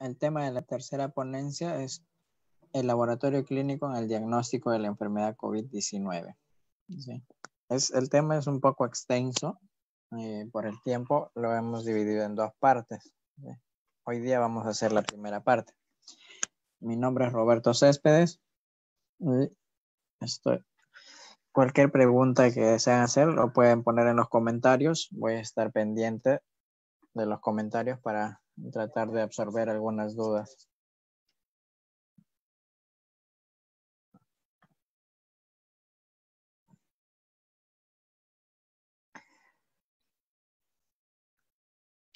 El tema de la tercera ponencia es el laboratorio clínico en el diagnóstico de la enfermedad COVID-19. el tema es un poco extenso, eh, por el tiempo lo hemos dividido en dos partes. Hoy día vamos a hacer la primera parte. Mi nombre es Roberto Céspedes. Estoy. Cualquier pregunta que deseen hacer lo pueden poner en los comentarios. Voy a estar pendiente de los comentarios para tratar de absorber algunas dudas.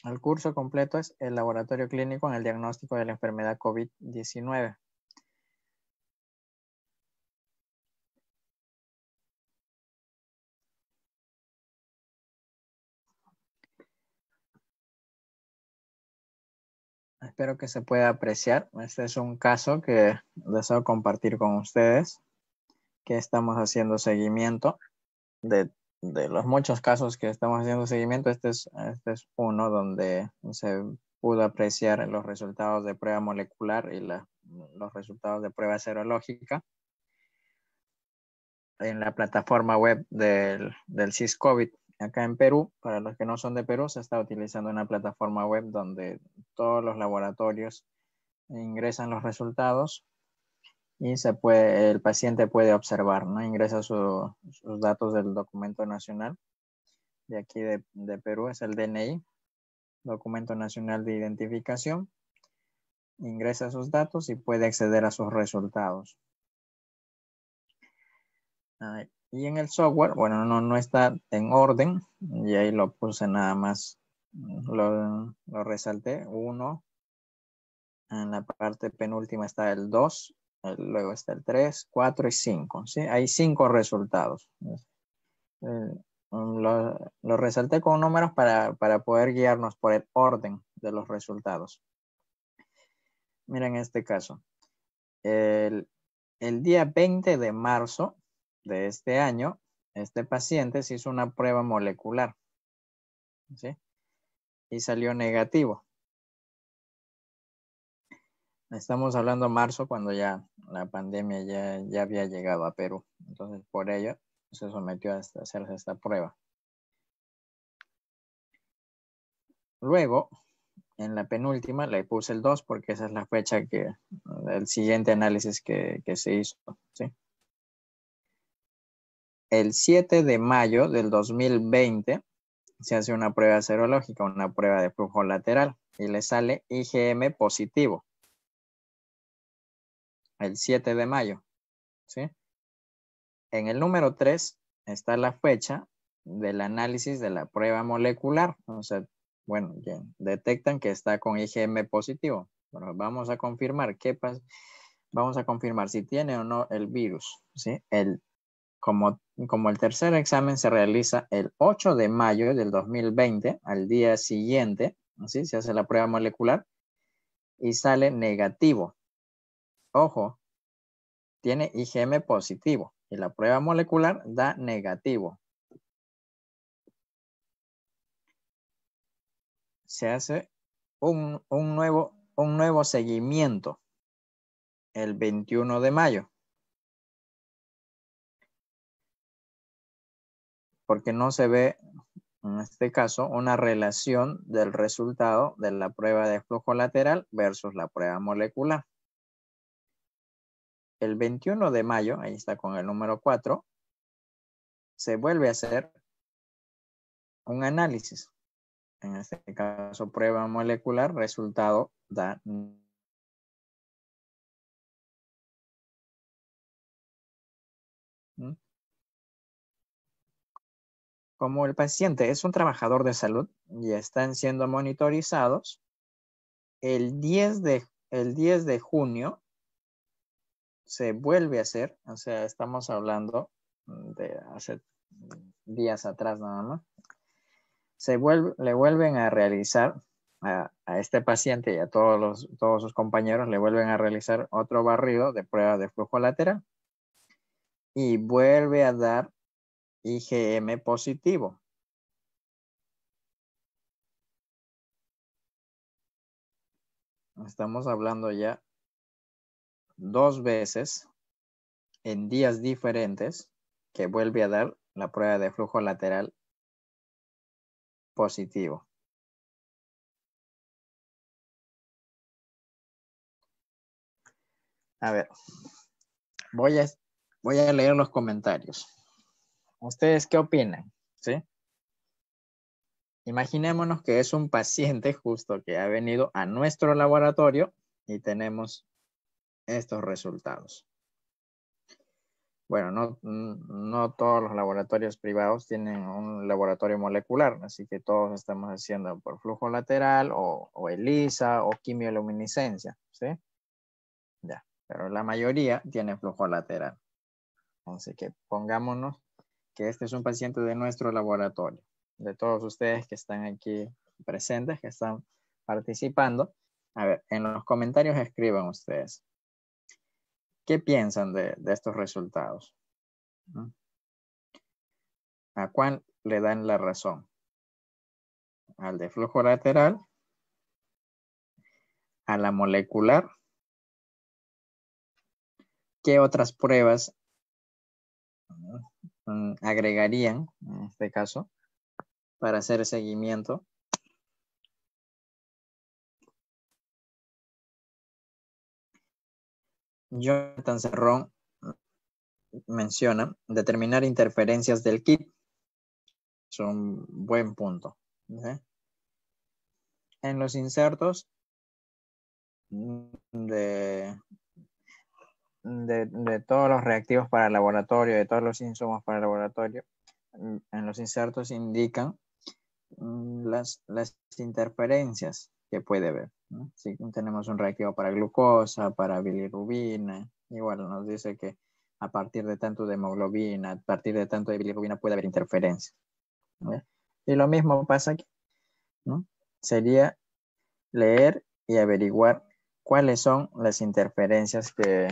El curso completo es el laboratorio clínico en el diagnóstico de la enfermedad COVID-19. espero que se pueda apreciar. Este es un caso que deseo compartir con ustedes, que estamos haciendo seguimiento de, los muchos casos que estamos haciendo seguimiento. Este es, este es uno donde se pudo apreciar los resultados de prueba molecular y los resultados de prueba serológica en la plataforma web del, del CISCOVID acá en Perú, para los que no son de Perú, se está utilizando una plataforma web donde todos los laboratorios ingresan los resultados y se puede, el paciente puede observar, ¿no? Ingresa sus datos del documento nacional de aquí de, Perú, es el DNI, Documento Nacional de Identificación. Ingresa sus datos y puede acceder a sus resultados y en el software, bueno, no, está en orden, y ahí lo puse nada más, lo, resalté, Uno, en la parte penúltima está el 2, luego está el 3, 4 y 5, ¿sí? Hay cinco resultados. Eh, um, lo, resalté con números para, poder guiarnos por el orden de los resultados. Miren este caso. El, el día 20 de marzo de este año, este paciente se hizo una prueba molecular. ¿sí? Y salió negativo. Estamos hablando marzo cuando ya la pandemia ya, había llegado a Perú. Entonces, por ello, se sometió a hacerse esta prueba. Luego, en la penúltima le puse el 2 porque esa es la fecha que el siguiente análisis que, que se hizo. ¿sí? el 7 de mayo del 2020 se hace una prueba serológica, una prueba de flujo lateral y le sale IgM positivo. El 7 de mayo. ¿sí? En el número 3 está la fecha del análisis de la prueba molecular. O sea, bueno, detectan que está con IgM positivo. Bueno, vamos a confirmar qué pasa. Vamos a confirmar si tiene o no el virus. ¿sí? El como, el tercer examen se realiza el 8 de mayo del 2020, al día siguiente, se hace la prueba molecular y sale negativo. Ojo, tiene IgM positivo y la prueba molecular da negativo. Se hace un nuevo seguimiento el 21 de mayo. porque no se ve, en este caso, una relación del resultado de la prueba de flujo lateral versus la prueba molecular. El 21 de mayo, ahí está con el número 4, se vuelve a hacer un análisis. En este caso, prueba molecular, resultado da como el paciente es un trabajador de salud y están siendo monitorizados, el 10 de, el de junio se vuelve a hacer, o sea, estamos hablando de hace días atrás nada más, se le vuelven a realizar a, este paciente y a todos, los, todos sus compañeros, le vuelven a realizar otro barrido de prueba de flujo lateral y vuelve a dar IgM positivo. Estamos hablando ya dos veces en días diferentes que vuelve a dar la prueba de flujo lateral positivo. A ver, voy a, voy a leer los comentarios. ¿Ustedes qué opinan? ¿Sí? Imaginémonos que es un paciente justo que ha venido a nuestro laboratorio y tenemos estos resultados. Bueno, no, no todos los laboratorios privados tienen un laboratorio molecular, así que todos estamos haciendo por flujo lateral o, o ELISA o quimioluminiscencia, ¿sí? Ya, pero la mayoría tiene flujo lateral. Así que pongámonos que este es un paciente de nuestro laboratorio, de todos ustedes que están aquí presentes, que están participando. A ver, en los comentarios escriban ustedes. ¿Qué piensan de, estos resultados? ¿A cuál le dan la razón? ¿Al de flujo lateral? ¿A la molecular? ¿Qué otras pruebas Mm, agregarían, en este caso, para hacer seguimiento. Jonathan Cerrón menciona determinar interferencias del kit. son buen punto. En los insertos de de, todos los reactivos para el laboratorio, de todos los insumos para el laboratorio, mm, en los insertos indican mm, las, interferencias que puede haber. Si tenemos un reactivo para glucosa, para bilirubina, igual nos dice que a partir de tanto de hemoglobina, a partir de tanto de bilirrubina puede haber interferencia. Y lo mismo pasa aquí. Sería leer y averiguar cuáles son las interferencias que,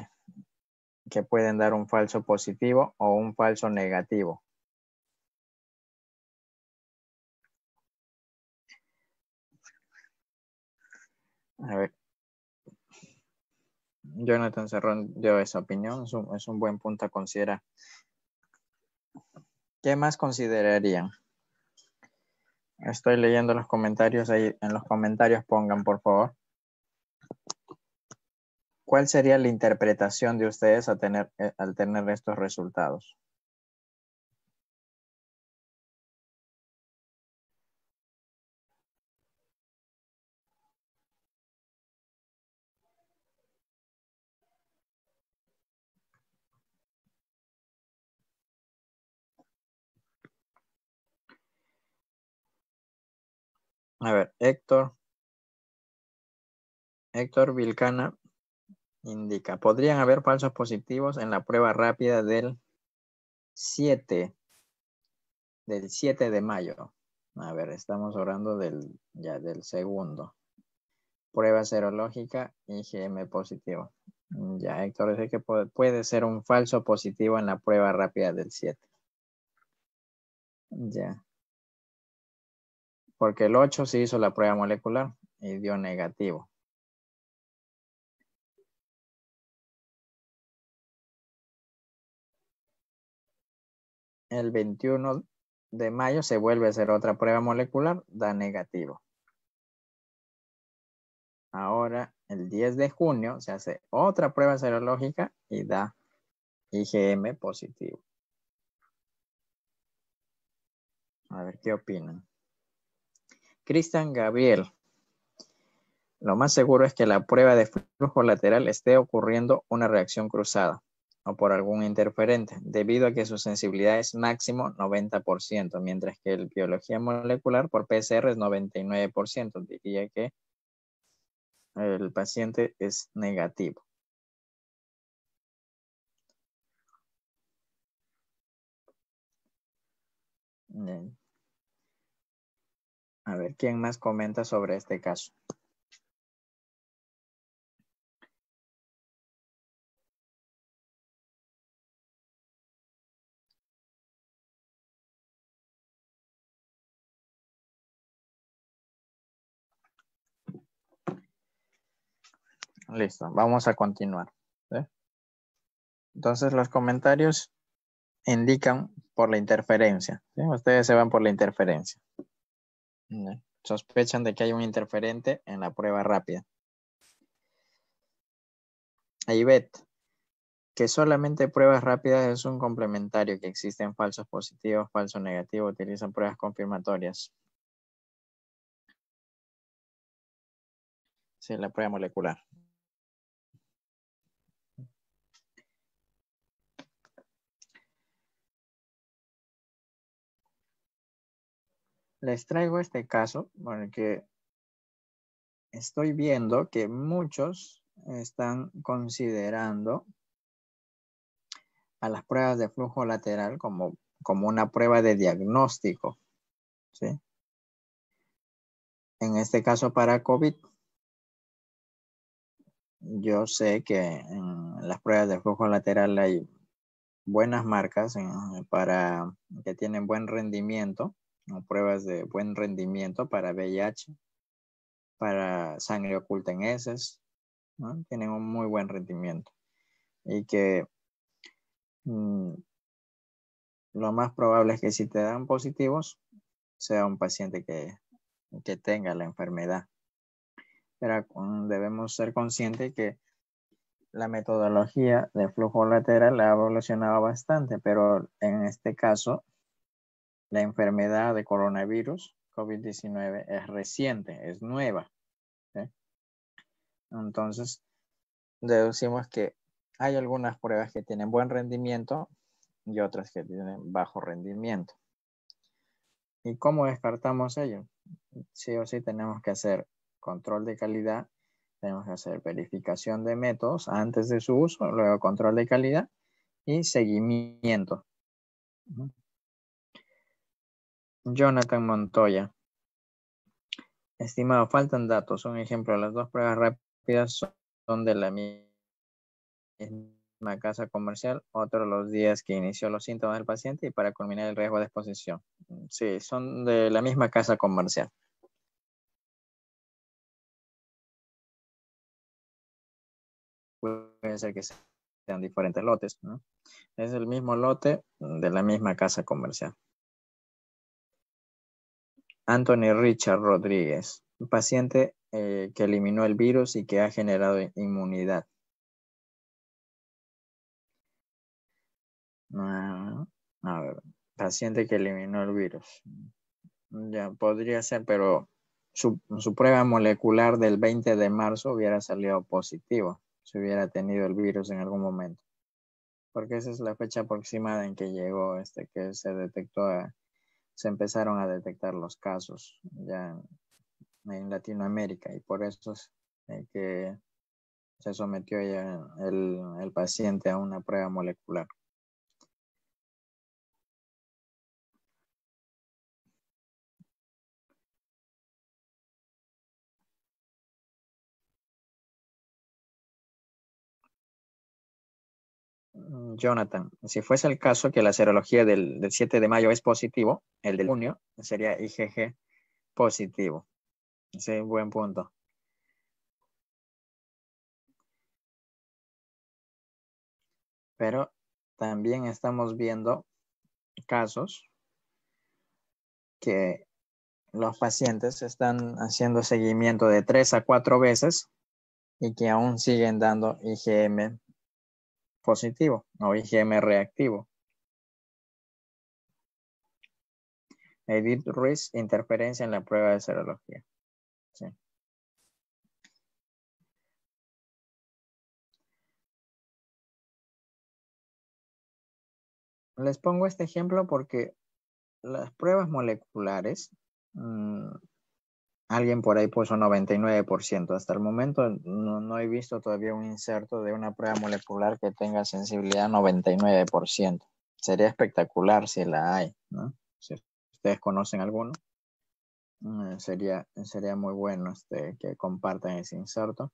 que pueden dar un falso positivo o un falso negativo. A ver. Jonathan Cerrón dio esa opinión, es un, es un, buen punto a considerar. ¿Qué más considerarían? Estoy leyendo los comentarios ahí, en los comentarios pongan por favor. ¿Cuál sería la interpretación de ustedes eh, al tener, estos resultados? A ver, Héctor. Héctor Vilcana indica, podrían haber falsos positivos en la prueba rápida del 7, del 7 de mayo. A ver, estamos hablando del, ya del segundo. Prueba serológica, IgM positivo. Mm, ya, Héctor, dice que puede, puede ser un falso positivo en la prueba rápida del 7. Ya. Porque el 8 se hizo la prueba molecular y dio negativo. el 21 de mayo se vuelve a hacer otra prueba molecular, da negativo. Ahora, el 10 de junio se hace otra prueba serológica y da IgM positivo. A ver qué opinan. Cristian Gabriel. Lo más seguro es que la prueba de flujo lateral esté ocurriendo una reacción cruzada o por algún interferente, debido a que su sensibilidad es máximo 90%, mientras que el biología molecular por PCR es 99%. Diría que el paciente es negativo. A ver, ¿quién más comenta sobre este caso? Listo, vamos a continuar. Entonces los comentarios indican por la interferencia. Ustedes se van por la interferencia. Sospechan de que hay un interferente en la prueba rápida. Ahí, ve que solamente pruebas rápidas es un complementario, que existen falsos positivos, falsos negativos. utilizan pruebas confirmatorias. Sí, la prueba molecular. les traigo este caso porque estoy viendo que muchos están considerando a las pruebas de flujo lateral como, una prueba de diagnóstico. ¿sí? En este caso para COVID, yo sé que en las pruebas de flujo lateral hay buenas marcas para que tienen buen rendimiento pruebas de buen rendimiento para VIH, para sangre oculta en heces, tienen un muy buen rendimiento. Y que mm, lo más probable es que si te dan positivos, sea un paciente que, que tenga la enfermedad. Pero debemos ser conscientes que la metodología de flujo lateral la ha evolucionado bastante, pero en este caso la enfermedad de coronavirus, COVID-19, es reciente, es nueva. Entonces, deducimos que hay algunas pruebas que tienen buen rendimiento y otras que tienen bajo rendimiento. ¿Y cómo descartamos ello? Sí o sí tenemos que hacer control de calidad, tenemos que hacer verificación de métodos antes de su uso, luego control de calidad y seguimiento. Jonathan Montoya. Estimado, faltan datos. Un ejemplo, las dos pruebas rápidas son de la misma casa comercial, otro los días que inició los síntomas del paciente y para culminar el riesgo de exposición. Sí, son de la misma casa comercial. Puede ser que sean diferentes lotes, ¿no? Es el mismo lote de la misma casa comercial. Anthony Richard Rodríguez, paciente eh, que eliminó el virus y que ha generado inmunidad. Ah, a ver, paciente que eliminó el virus. Ya podría ser, pero su, prueba molecular del 20 de marzo hubiera salido positivo. si hubiera tenido el virus en algún momento. Porque esa es la fecha aproximada en que llegó este, que se detectó a, se empezaron a detectar los casos ya en Latinoamérica y por eso eh, que se sometió el, el paciente a una prueba molecular. Mm, Jonathan, si fuese el caso que la serología del, 7 de mayo es positivo, el de junio sería IgG positivo. un buen punto. Pero también estamos viendo casos que los pacientes están haciendo seguimiento de tres a cuatro veces y que aún siguen dando IgM positivo, no IgM reactivo. Edith Ruiz, interferencia en la prueba de serología. Les pongo este ejemplo porque las pruebas moleculares mm, alguien por ahí puso 99%. Hasta el momento no, he visto todavía un inserto de una prueba molecular que tenga sensibilidad 99%. Sería espectacular si la hay, ¿no? Si ustedes conocen alguno, eh, sería, sería muy bueno este, que compartan ese inserto.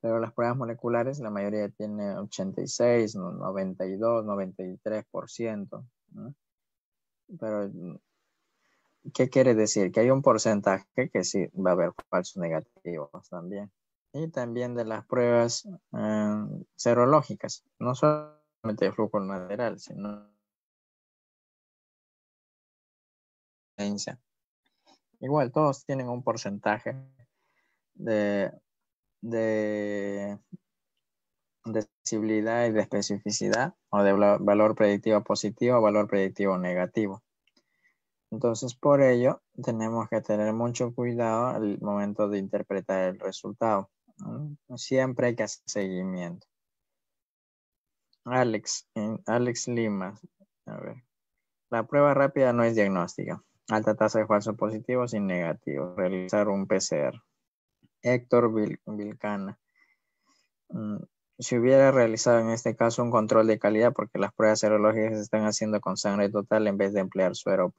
Pero las pruebas moleculares, la mayoría tiene 86, 92, 93%. ¿no? Pero ¿qué quiere decir? Que hay un porcentaje que sí va a haber falsos negativos también. Y también de las pruebas eh, serológicas, no solamente de flujo lateral, sino Igual, todos tienen un porcentaje de, de, de sensibilidad y de especificidad o de valor predictivo positivo o valor predictivo negativo. Entonces, por ello, tenemos que tener mucho cuidado al momento de interpretar el resultado. Siempre hay que hacer seguimiento. Alex, Alex Lima. A ver. La prueba rápida no es diagnóstica. Alta tasa de falso positivo sin negativo. Realizar un PCR. Héctor Vil Vilcana. Mm, si hubiera realizado en este caso un control de calidad porque las pruebas serológicas se están haciendo con sangre total en vez de emplear suero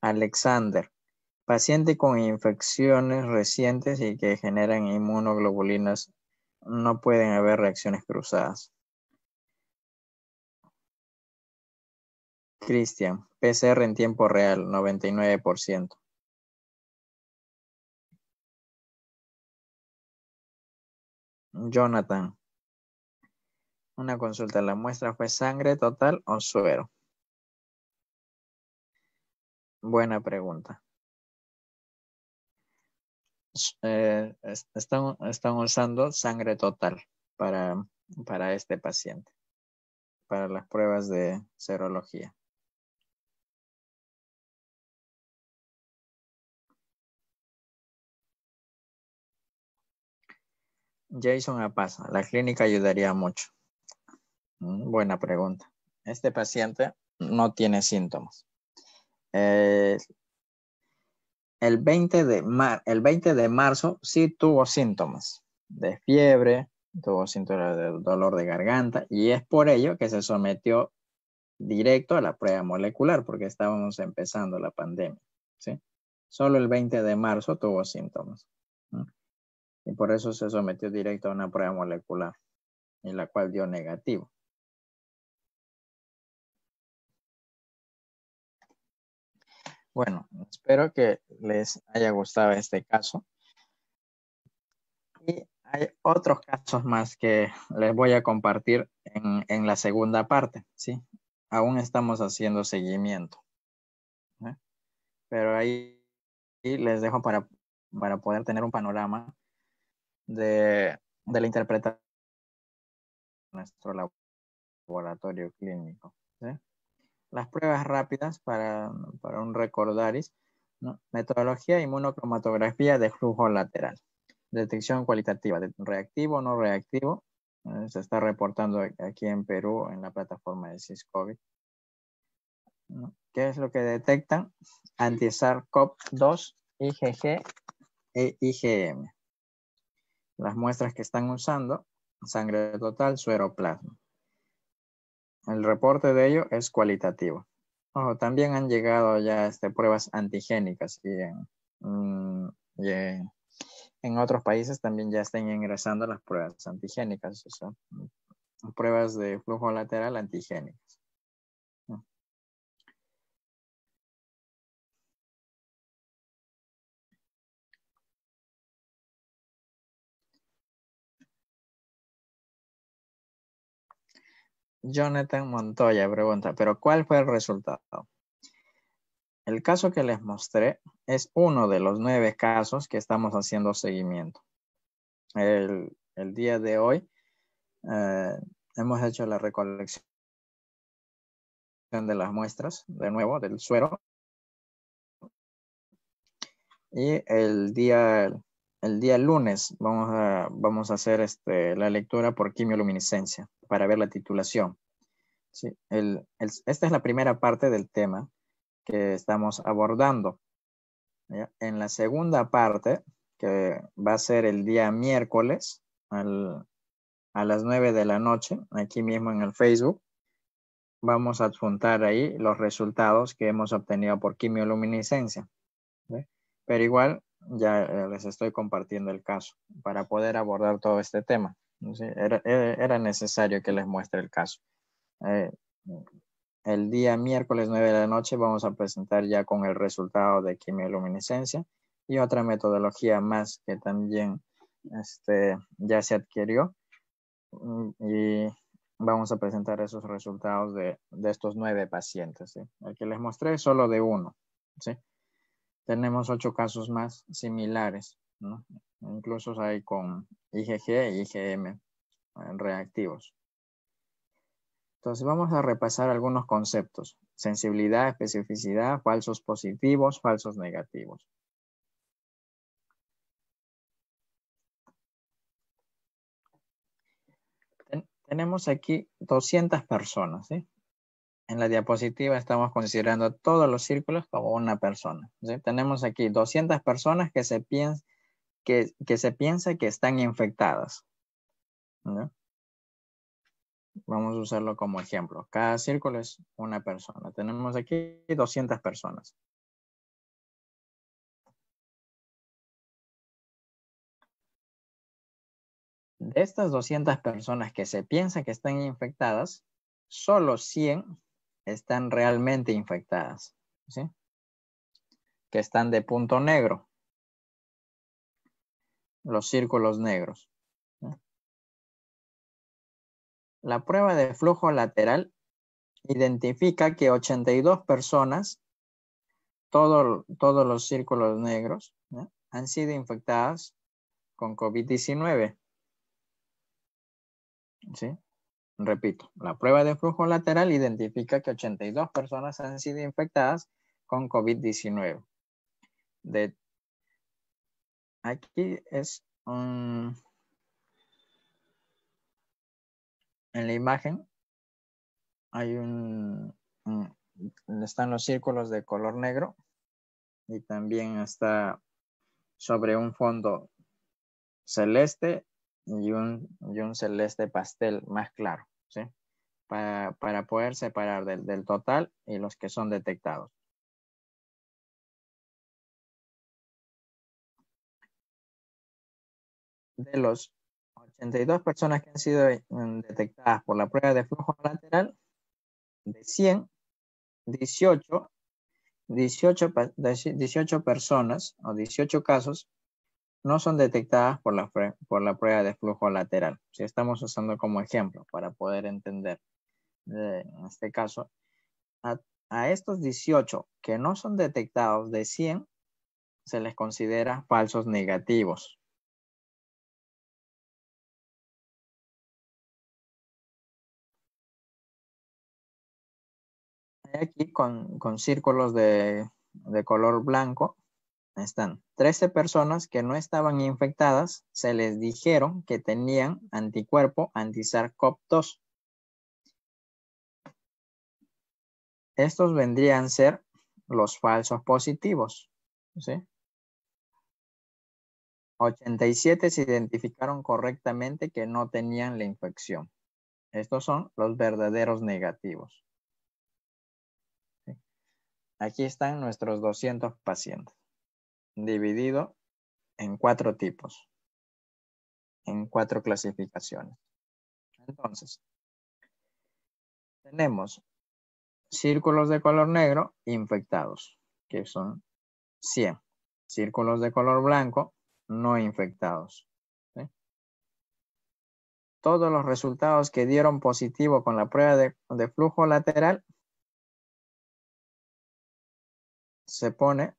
Alexander, paciente con infecciones recientes y que generan inmunoglobulinas, no pueden haber reacciones cruzadas. Christian. PCR en tiempo real, 99%. Jonathan, una consulta, ¿la muestra fue sangre total o suero? Buena pregunta. Eh, están, usando sangre total para, para este paciente, para las pruebas de serología. Jason Apaza, la clínica ayudaría mucho. Mm, buena pregunta. Este paciente no tiene síntomas. Eh, el, 20 de mar, el de marzo sí tuvo síntomas de fiebre, tuvo síntomas de dolor de garganta y es por ello que se sometió directo a la prueba molecular porque estábamos empezando la pandemia. Solo el 20 de marzo tuvo síntomas y por eso se sometió directo a una prueba molecular en la cual dio negativo. Bueno, espero que les haya gustado este caso. Y hay otros casos más que les voy a compartir en, en la segunda parte, ¿sí? Aún estamos haciendo seguimiento. ¿eh? Pero ahí les dejo para, para poder tener un panorama de, la interpretación de nuestro laboratorio clínico las pruebas rápidas para, un recordaris, metodología inmunocromatografía de flujo lateral, detección cualitativa, de reactivo o no reactivo, se está reportando aquí en Perú en la plataforma de SysCovid. ¿Qué es lo que detectan? anti sars 2 IgG e IgM. Las muestras que están usando, sangre total, suero plasma. El reporte de ello es cualitativo. también han llegado ya este, pruebas antigénicas y, mm, en, otros países también ya están ingresando las pruebas antigénicas, pruebas de flujo lateral antigénicas. Jonathan Montoya pregunta, pero ¿cuál fue el resultado? El caso que les mostré es uno de los nueve casos que estamos haciendo seguimiento. El, día de hoy eh, hemos hecho la recolección de las muestras, de nuevo, del suero. Y el día el día lunes vamos a, vamos a hacer este, la lectura por quimioluminiscencia para ver la titulación. esta es la primera parte del tema que estamos abordando. En la segunda parte, que va a ser el día miércoles a las 9 de la noche, aquí mismo en el Facebook, vamos a adjuntar ahí los resultados que hemos obtenido por quimioluminiscencia. Pero igual ya eh, les estoy compartiendo el caso para poder abordar todo este tema. Era, necesario que les muestre el caso. Eh, el día miércoles 9 de la noche vamos a presentar ya con el resultado de quimioluminiscencia y otra metodología más que también este, ya se adquirió mm, y vamos a presentar esos resultados de, estos nueve pacientes. El que les mostré es solo de uno tenemos ocho casos más similares, incluso hay con IgG e IgM eh, reactivos. Entonces vamos a repasar algunos conceptos. Sensibilidad, especificidad, falsos positivos, falsos negativos. tenemos aquí 200 personas, ¿sí? En la diapositiva estamos considerando todos los círculos como una persona. Tenemos aquí 200 personas que se, piensa, que, se piensa que están infectadas. Vamos a usarlo como ejemplo. Cada círculo es una persona. Tenemos aquí 200 personas. De estas 200 personas que se piensa que están infectadas, solo 100 están realmente infectadas, ¿sí? que están de punto negro, los círculos negros. La prueba de flujo lateral identifica que 82 personas, todos los círculos negros, han sido infectadas con COVID-19. ¿Sí? Repito, la prueba de flujo lateral identifica que 82 personas han sido infectadas con COVID-19. De... Aquí es un en la imagen hay un, están los círculos de color negro y también está sobre un fondo celeste y un celeste pastel más claro. Para, para poder separar del, del total y los que son detectados. De los 82 personas que han sido mm, detectadas por la prueba de flujo lateral, de 100, 18, 18 personas o 18 casos no son detectadas por la, por la prueba de flujo lateral. Si estamos usando como ejemplo para poder entender, eh, en este caso, a, estos 18 que no son detectados de 100, se les considera falsos negativos. Aquí con, círculos de color blanco están 13 personas que no estaban infectadas, se les dijeron que tenían anticuerpo anti sars 2 Estos vendrían a ser los falsos positivos. 87 se identificaron correctamente que no tenían la infección. Estos son los verdaderos negativos. Aquí están nuestros 200 pacientes dividido en cuatro tipos, en cuatro clasificaciones. Entonces, tenemos círculos de color negro infectados, que son 100. Círculos de color blanco no infectados. Todos los resultados que dieron positivo con la prueba de, de flujo lateral se pone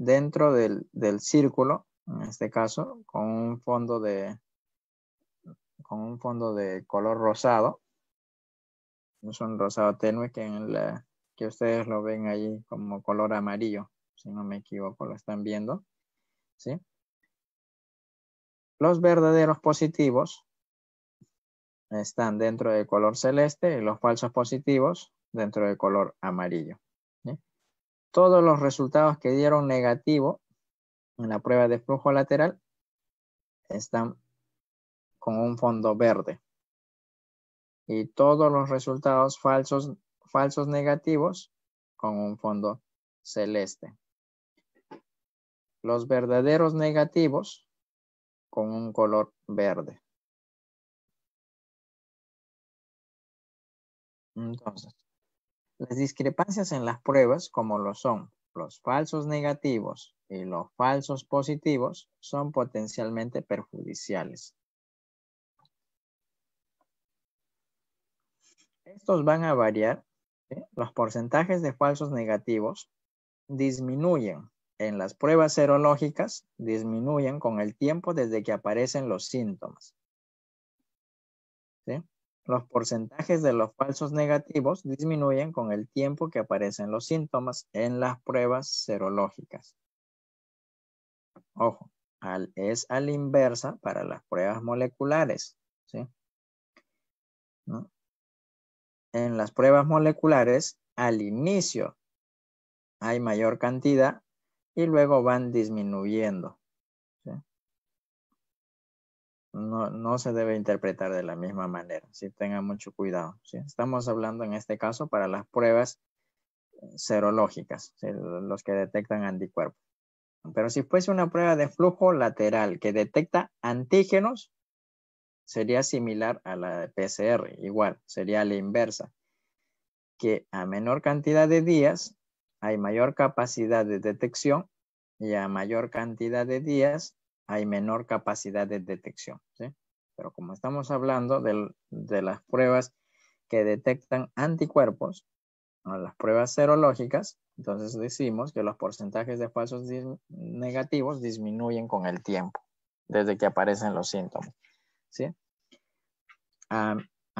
dentro del, círculo, en este caso, con un fondo de, con un fondo de color rosado. Es un rosado tenue que, que ustedes lo ven ahí como color amarillo, si no me equivoco, lo están viendo. ¿sí? Los verdaderos positivos están dentro del color celeste y los falsos positivos dentro del color amarillo todos los resultados que dieron negativo en la prueba de flujo lateral están con un fondo verde. Y todos los resultados falsos, negativos con un fondo celeste. Los verdaderos negativos con un color verde. Entonces, las discrepancias en las pruebas, como lo son los falsos negativos y los falsos positivos, son potencialmente perjudiciales. Estos van a variar. Los porcentajes de falsos negativos disminuyen en las pruebas serológicas, disminuyen con el tiempo desde que aparecen los síntomas. Los porcentajes de los falsos negativos disminuyen con el tiempo que aparecen los síntomas en las pruebas serológicas. Ojo, al, es a la inversa para las pruebas moleculares. En las pruebas moleculares, al inicio hay mayor cantidad y luego van disminuyendo no, se debe interpretar de la misma manera, Si tenga mucho cuidado. Estamos hablando en este caso para las pruebas eh, serológicas, los que detectan anticuerpos. Pero si fuese una prueba de flujo lateral que detecta antígenos, sería similar a la de PCR, igual, sería la inversa, que a menor cantidad de días hay mayor capacidad de detección y a mayor cantidad de días hay menor capacidad de detección. ¿sí? Pero como estamos hablando de, las pruebas que detectan anticuerpos, las pruebas serológicas, entonces decimos que los porcentajes de falsos negativos disminuyen con el tiempo, desde que aparecen los síntomas. ¿sí? A,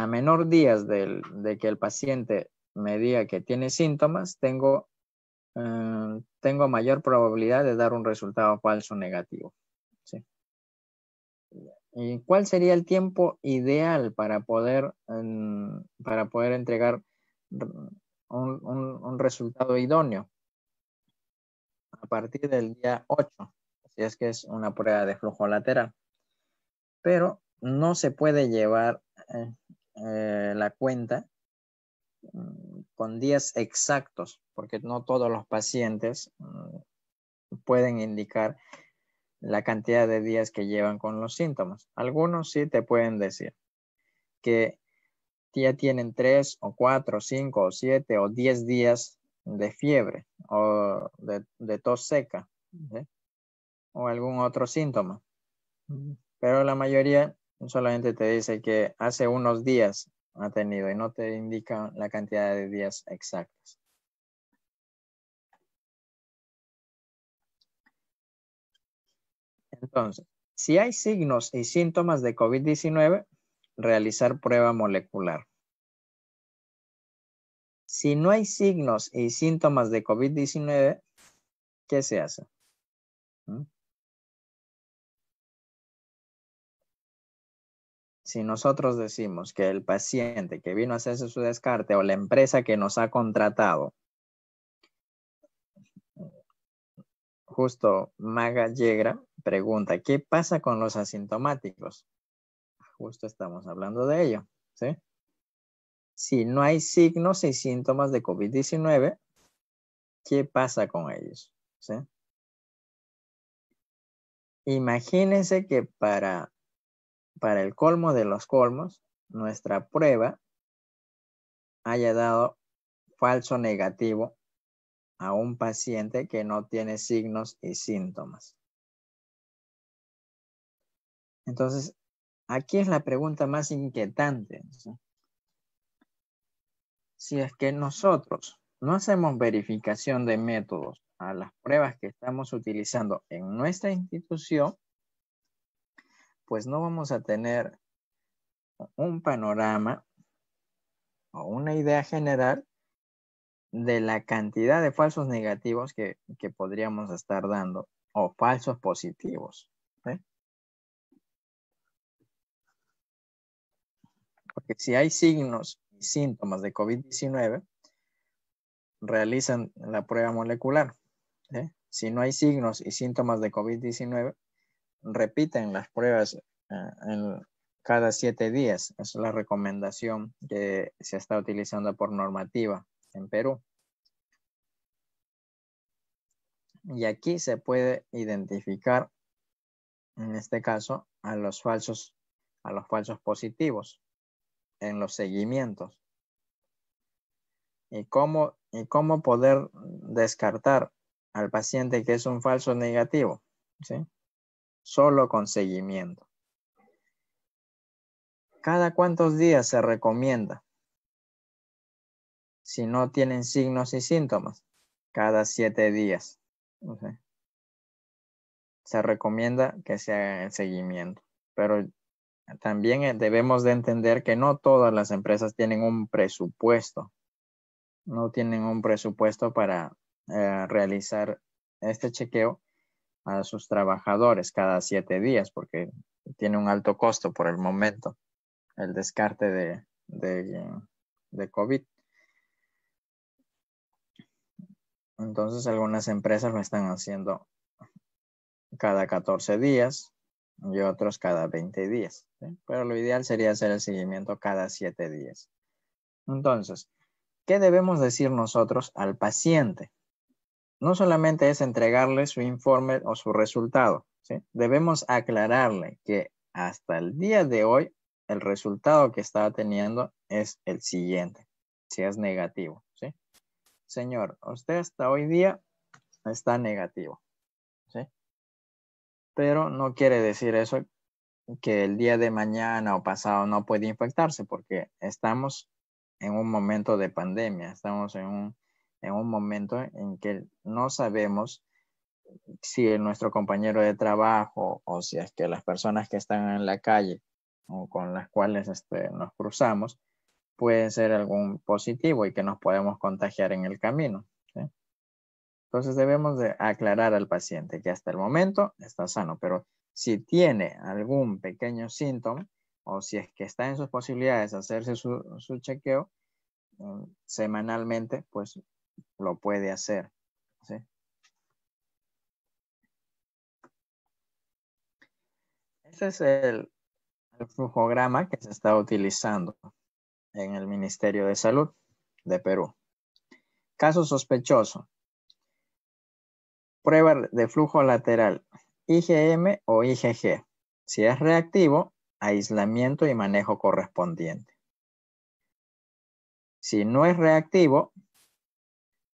menor días de que el paciente me diga que tiene síntomas, tengo, eh, tengo mayor probabilidad de dar un resultado falso negativo. Eh, ¿Cuál sería el tiempo ideal para poder, entregar un, resultado idóneo? A partir del día 8, si es que es una prueba de flujo lateral. Pero no se puede llevar eh, eh, la cuenta mm, con días exactos, porque no todos los pacientes mm, pueden indicar la cantidad de días que llevan con los síntomas. Algunos sí te pueden decir que ya tienen tres o cuatro, cinco o siete o diez días de fiebre o de, tos seca o algún otro síntoma. Pero la mayoría solamente te dice que hace unos días ha tenido y no te indica la cantidad de días exactos. Entonces, si hay signos y síntomas de COVID-19, realizar prueba molecular. Si no hay signos y síntomas de COVID-19, ¿qué se hace? ¿Mm? si nosotros decimos que el paciente que vino a hacerse su descarte o la empresa que nos ha contratado Justo Maga Yegra pregunta, ¿qué pasa con los asintomáticos? Ah, justo estamos hablando de ello, ¿sí? Si no hay signos y síntomas de COVID-19, ¿qué pasa con ellos? ¿Sí? Imagínense que para, para el colmo de los colmos, nuestra prueba haya dado falso negativo a un paciente que no tiene signos y síntomas. Entonces, aquí es la pregunta más inquietante. Si es que nosotros no hacemos verificación de métodos a las pruebas que estamos utilizando en nuestra institución, pues no vamos a tener un panorama o una idea general de la cantidad de falsos negativos que, podríamos estar dando o falsos positivos. ¿eh? Porque si hay signos y síntomas de COVID-19, realizan la prueba molecular. ¿eh? Si no hay signos y síntomas de COVID-19, repiten las pruebas eh, en cada siete días. Es la recomendación que se está utilizando por normativa Perú. Y aquí se puede identificar, en este caso, a los falsos, a los falsos positivos en los seguimientos. ¿Y cómo, y cómo poder descartar al paciente que es un falso negativo? ¿Sí? Solo con seguimiento. ¿Cada cuántos días se recomienda? si no tienen signos y síntomas cada siete días. se recomienda que se haga el seguimiento, pero también eh, debemos de entender que no todas las empresas tienen un presupuesto, no tienen un presupuesto para eh, realizar este chequeo a sus trabajadores cada siete días, porque tiene un alto costo por el momento el descarte de, de, de COVID. Entonces algunas empresas lo están haciendo cada 14 días y otros cada 20 días. Pero lo ideal sería hacer el seguimiento cada 7 días. Entonces, ¿qué debemos decir nosotros al paciente? No solamente es entregarle su informe o su resultado, debemos aclararle que hasta el día de hoy el resultado que está teniendo es el siguiente, si es negativo señor, usted hasta hoy día está negativo, ¿sí? Pero no quiere decir eso que el día de mañana o pasado no puede infectarse porque estamos en un momento de pandemia, estamos en un, momento en que no sabemos si nuestro compañero de trabajo o si es que las personas que están en la calle o con las cuales este, nos cruzamos puede ser algún positivo y que nos podemos contagiar en el camino. Entonces debemos de aclarar al paciente que hasta el momento está sano, pero si tiene algún pequeño síntoma o si es que está en sus posibilidades hacerse su, chequeo mm, semanalmente, pues lo puede hacer. Este es el, el flujograma que se está utilizando en el Ministerio de Salud de Perú. Caso sospechoso. Prueba de flujo lateral, IgM o IgG. Si es reactivo, aislamiento y manejo correspondiente. Si no es reactivo,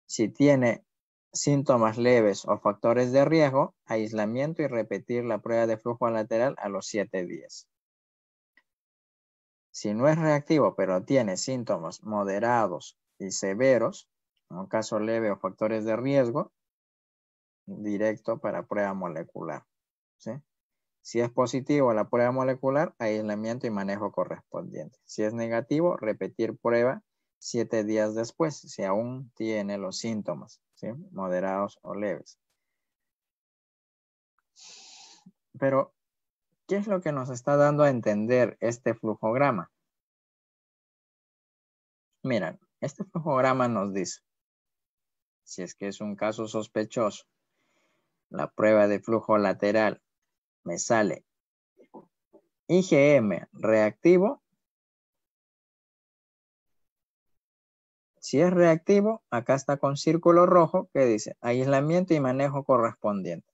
si tiene síntomas leves o factores de riesgo, aislamiento y repetir la prueba de flujo lateral a los 7 días. Si no es reactivo, pero tiene síntomas moderados y severos, en un caso leve o factores de riesgo, directo para prueba molecular. Si es positivo la prueba molecular, aislamiento y manejo correspondiente. Si es negativo, repetir prueba siete días después, si aún tiene los síntomas, moderados o leves. Pero ¿Qué es lo que nos está dando a entender este flujograma? Miren, este flujograma nos dice, si es que es un caso sospechoso, la prueba de flujo lateral me sale IgM reactivo. Si es reactivo, acá está con círculo rojo que dice aislamiento y manejo correspondiente.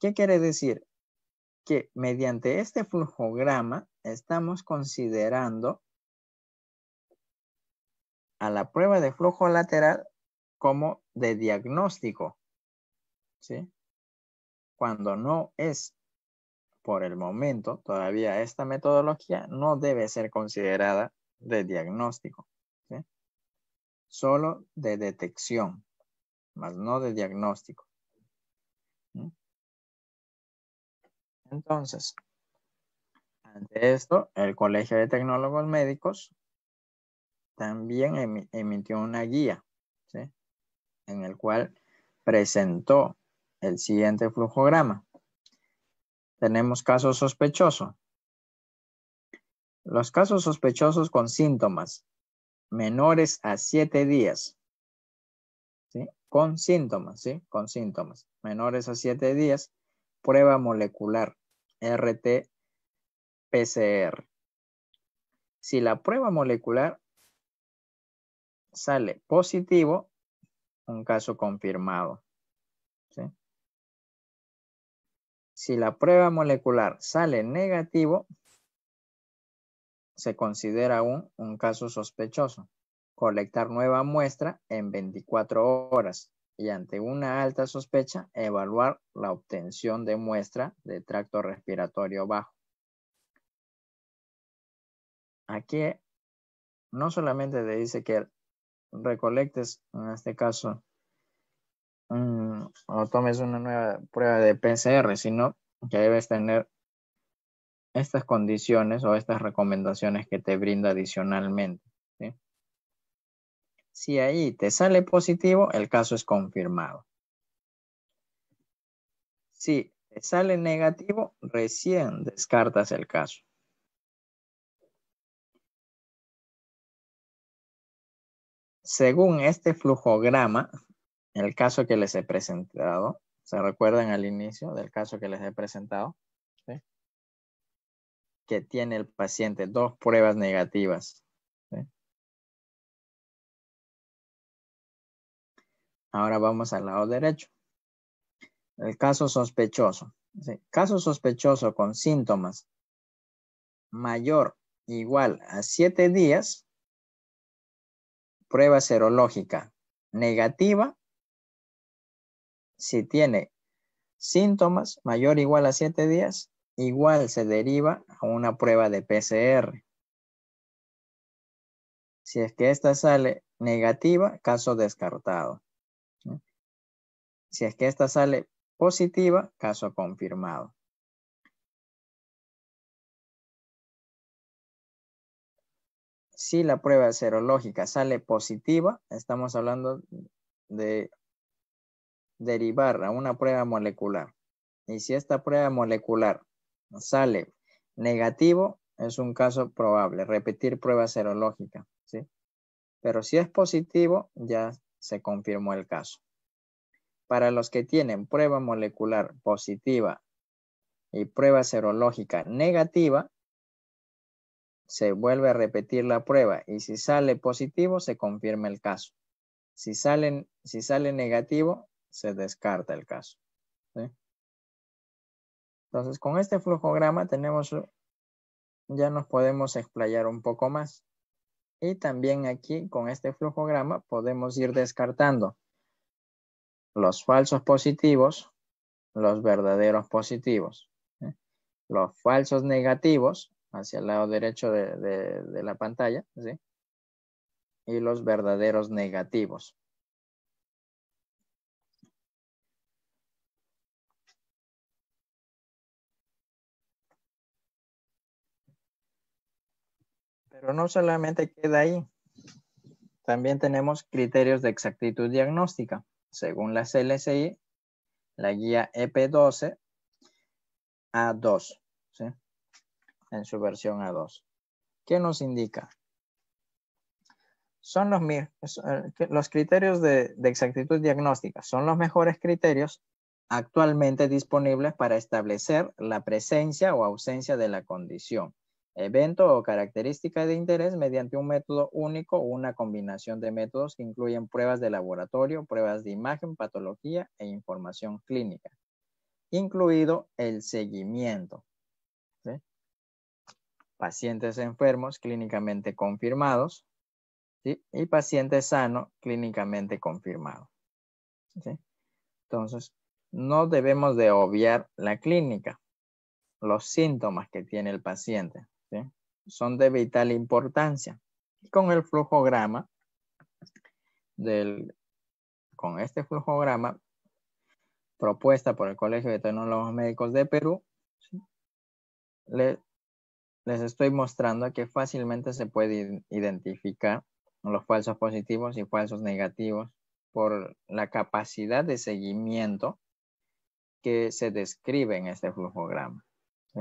¿Qué quiere decir? que mediante este flujograma estamos considerando a la prueba de flujo lateral como de diagnóstico. ¿sí? Cuando no es por el momento, todavía esta metodología no debe ser considerada de diagnóstico. ¿sí? Solo de detección, más no de diagnóstico. Entonces, ante esto, el Colegio de Tecnólogos Médicos también emitió una guía, ¿sí? en el cual presentó el siguiente flujograma. Tenemos casos sospechosos. Los casos sospechosos con síntomas menores a siete días. ¿sí? Con síntomas, ¿sí? Con síntomas menores a siete días prueba molecular, RT-PCR. Si la prueba molecular sale positivo, un caso confirmado. Si la prueba molecular sale negativo, se considera aún un, un caso sospechoso. Colectar nueva muestra en 24 horas y ante una alta sospecha, evaluar la obtención de muestra de tracto respiratorio bajo. Aquí no solamente te dice que recolectes, en este caso, mm, o tomes una nueva prueba de PCR, sino que debes tener estas condiciones o estas recomendaciones que te brinda adicionalmente. Si ahí te sale positivo, el caso es confirmado. Si sale negativo, recién descartas el caso. Según este flujograma, el caso que les he presentado, ¿se recuerdan al inicio del caso que les he presentado? Que tiene el paciente dos pruebas negativas Ahora vamos al lado derecho. El caso sospechoso. Caso sospechoso con síntomas mayor igual a 7 días, prueba serológica negativa si tiene síntomas mayor igual a 7 días, igual se deriva a una prueba de PCR. Si es que esta sale negativa, caso descartado. Si es que esta sale positiva, caso confirmado. Si la prueba serológica sale positiva, estamos hablando de derivar a una prueba molecular. Y si esta prueba molecular sale negativo, es un caso probable, repetir prueba serológica. ¿sí? Pero si es positivo, ya se confirmó el caso. Para los que tienen prueba molecular positiva y prueba serológica negativa, se vuelve a repetir la prueba y si sale positivo, se confirma el caso. Si, sale negativo, se descarta el caso. Entonces, con este flujograma tenemos, ya nos podemos explayar un poco más. Y también aquí, con este flujograma, podemos ir descartando los falsos positivos, los verdaderos positivos. ¿eh? Los falsos negativos hacia el lado derecho de, de la pantalla, ¿sí? Y los verdaderos negativos. Pero no solamente queda ahí. También tenemos criterios de exactitud diagnóstica según la CLSI, la guía EP12 A2, en su versión A2. ¿Qué nos indica? Son los, eh, criterios de exactitud diagnóstica, son los mejores criterios actualmente disponibles para establecer la presencia o ausencia de la condición evento o característica de interés mediante un método único o una combinación de métodos que incluyen pruebas de laboratorio, pruebas de imagen, patología e información clínica, incluido el seguimiento. Pacientes enfermos clínicamente confirmados y paciente sano clínicamente confirmado. Entonces, no debemos de obviar la clínica, los síntomas que tiene el paciente son de vital importancia. Y con el flujograma, del, con este flujograma propuesta por el Colegio de Tecnólogos Médicos de Perú, les estoy mostrando que fácilmente se puede identificar los falsos positivos y falsos negativos por la capacidad de seguimiento que se describe en este flujograma. ¿sí?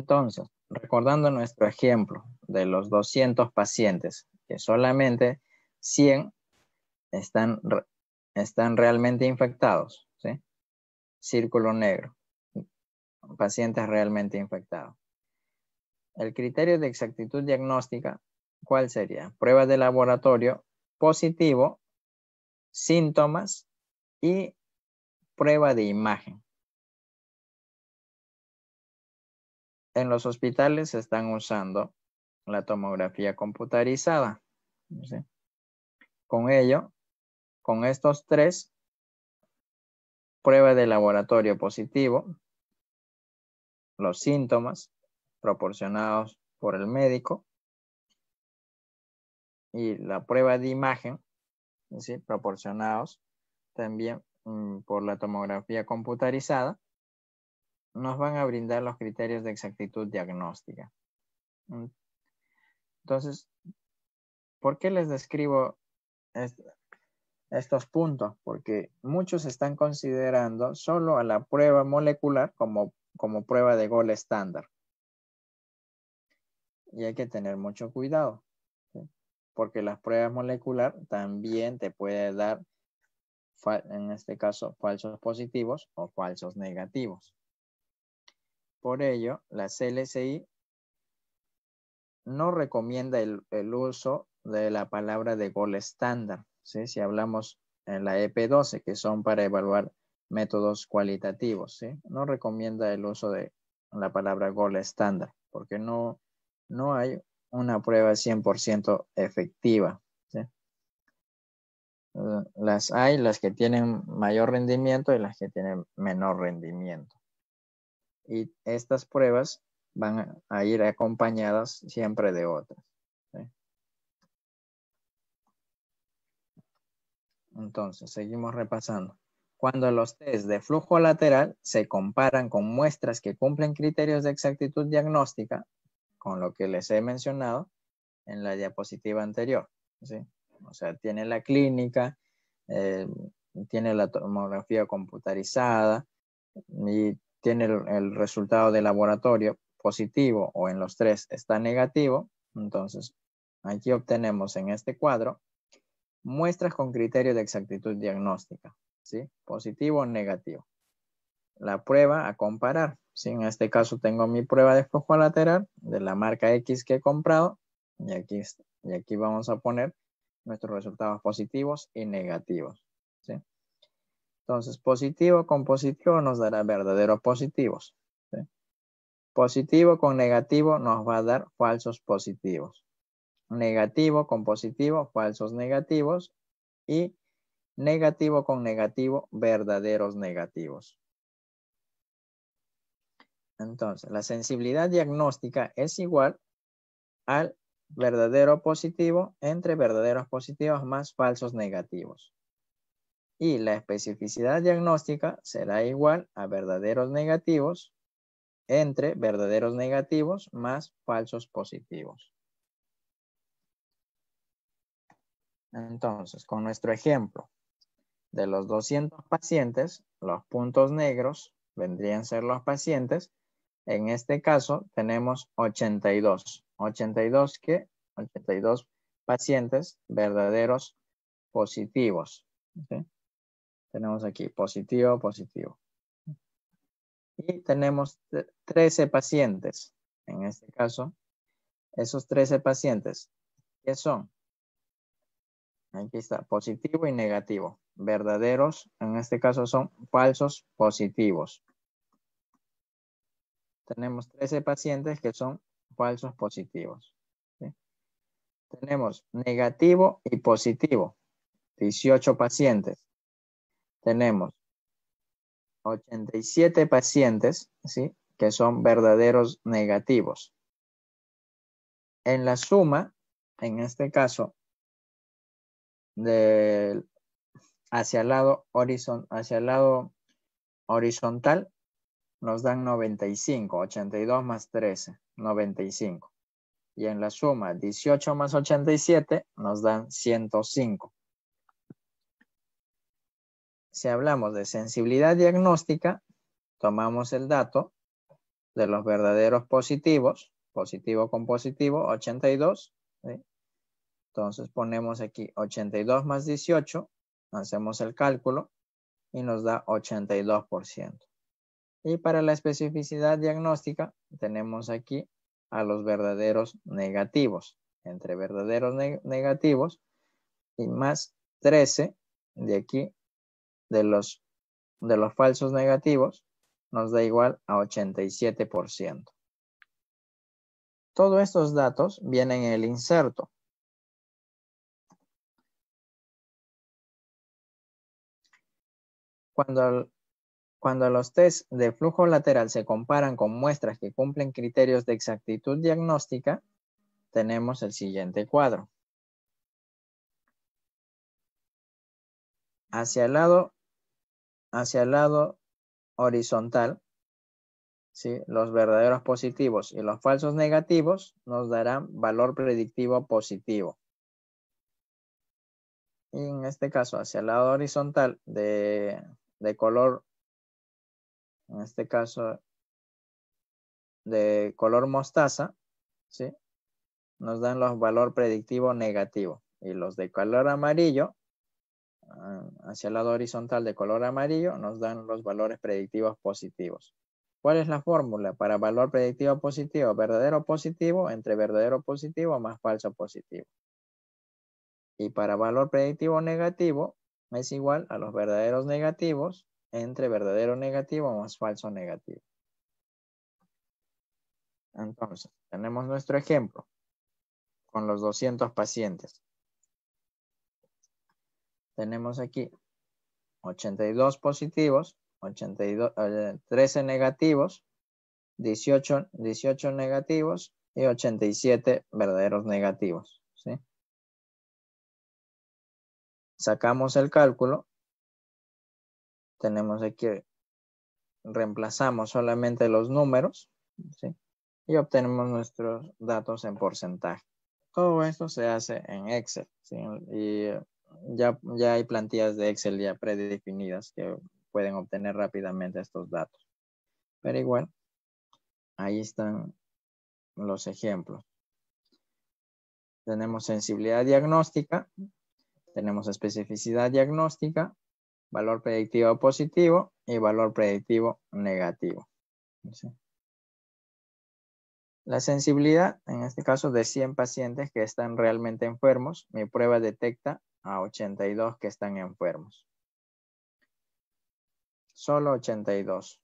Entonces, recordando nuestro ejemplo de los 200 pacientes, que solamente 100 están, realmente infectados, ¿sí? Círculo negro, pacientes realmente infectados. El criterio de exactitud diagnóstica, ¿cuál sería? Prueba de laboratorio positivo, síntomas y prueba de imagen. en los hospitales se están usando la tomografía computarizada. Con ello, con estos tres, prueba de laboratorio positivo, los síntomas proporcionados por el médico y la prueba de imagen, proporcionados también mm, por la tomografía computarizada nos van a brindar los criterios de exactitud diagnóstica. Mm. Entonces, ¿por qué les describo estos puntos? Porque muchos están considerando solo a la prueba molecular como, prueba de gol estándar. Y hay que tener mucho cuidado, porque las pruebas molecular también te puede dar, en este caso, falsos positivos o falsos negativos. Por ello, la CLCI no recomienda el, uso de la palabra de gol estándar. Si hablamos en la EP12, que son para evaluar métodos cualitativos, no recomienda el uso de la palabra gol estándar, porque no, no hay una prueba 100% efectiva. Las hay las que tienen mayor rendimiento y las que tienen menor rendimiento y estas pruebas van a ir acompañadas siempre de otras. Entonces, seguimos repasando. Cuando los test de flujo lateral se comparan con muestras que cumplen criterios de exactitud diagnóstica, con lo que les he mencionado en la diapositiva anterior. O sea, tiene la clínica, eh, tiene la tomografía computarizada y tiene el, resultado de laboratorio positivo o en los tres está negativo, entonces aquí obtenemos en este cuadro muestras con criterio de exactitud diagnóstica, ¿sí? Positivo o negativo. La prueba a comparar, ¿sí? En este caso tengo mi prueba de flujo lateral de la marca X que he comprado y aquí, y aquí vamos a poner nuestros resultados positivos y negativos, ¿sí? Entonces, positivo con positivo nos dará verdaderos positivos. Positivo con negativo nos va a dar falsos positivos. Negativo con positivo, falsos negativos. Y negativo con negativo, verdaderos negativos. Entonces, la sensibilidad diagnóstica es igual al verdadero positivo entre verdaderos positivos más falsos negativos y la especificidad diagnóstica será igual a verdaderos negativos entre verdaderos negativos más falsos positivos. Entonces, con nuestro ejemplo, de los 200 pacientes, los puntos negros vendrían a ser los pacientes. En este caso tenemos 82. 82 que 82 pacientes verdaderos positivos. Tenemos aquí positivo, positivo. Y tenemos 13 pacientes. En este caso, esos 13 pacientes, ¿qué son? Aquí está, positivo y negativo. Verdaderos, en este caso son falsos positivos. Tenemos 13 pacientes que son falsos positivos. Tenemos negativo y positivo. 18 pacientes tenemos 87 pacientes, ¿sí? Que son verdaderos negativos. En la suma, en este caso, hacia lado, horizon, hacia el lado horizontal, nos dan 95, 82 más 13, 95. Y en la suma, 18 más 87 nos dan 105 si hablamos de sensibilidad diagnóstica, tomamos el dato de los verdaderos positivos, positivo con positivo, 82. Entonces ponemos aquí 82 más 18, hacemos el cálculo y nos da 82%. Y para la especificidad diagnóstica tenemos aquí a los verdaderos negativos. Entre verdaderos negativos y más 13 de aquí de los, falsos negativos nos da igual a 87%. Todos estos datos vienen en el inserto. Cuando, cuando los test de flujo lateral se comparan con muestras que cumplen criterios de exactitud diagnóstica, tenemos el siguiente cuadro. Hacia el lado hacia el lado horizontal, ¿sí? los verdaderos positivos y los falsos negativos nos darán valor predictivo positivo. Y en este caso, hacia el lado horizontal de, de color, en este caso, de color mostaza, ¿sí? nos dan los valor predictivo negativo. Y los de color amarillo hacia el lado horizontal de color amarillo nos dan los valores predictivos positivos. ¿Cuál es la fórmula para valor predictivo positivo? Verdadero positivo entre verdadero positivo más falso positivo. Y para valor predictivo negativo es igual a los verdaderos negativos entre verdadero negativo más falso negativo. Entonces, tenemos nuestro ejemplo con los 200 pacientes tenemos aquí 82 positivos, 13 eh, negativos, 18, 18 negativos y 87 verdaderos negativos. ¿sí? Sacamos el cálculo. Tenemos aquí, reemplazamos solamente los números ¿sí? y obtenemos nuestros datos en porcentaje. Todo esto se hace en Excel ¿sí? y eh, ya, hay plantillas de Excel ya predefinidas que pueden obtener rápidamente estos datos. Pero igual, ahí están los ejemplos. Tenemos sensibilidad diagnóstica, tenemos especificidad diagnóstica, valor predictivo positivo y valor predictivo negativo. La sensibilidad, en este caso de 100 pacientes que están realmente enfermos, mi prueba detecta a 82 que están enfermos. Solo 82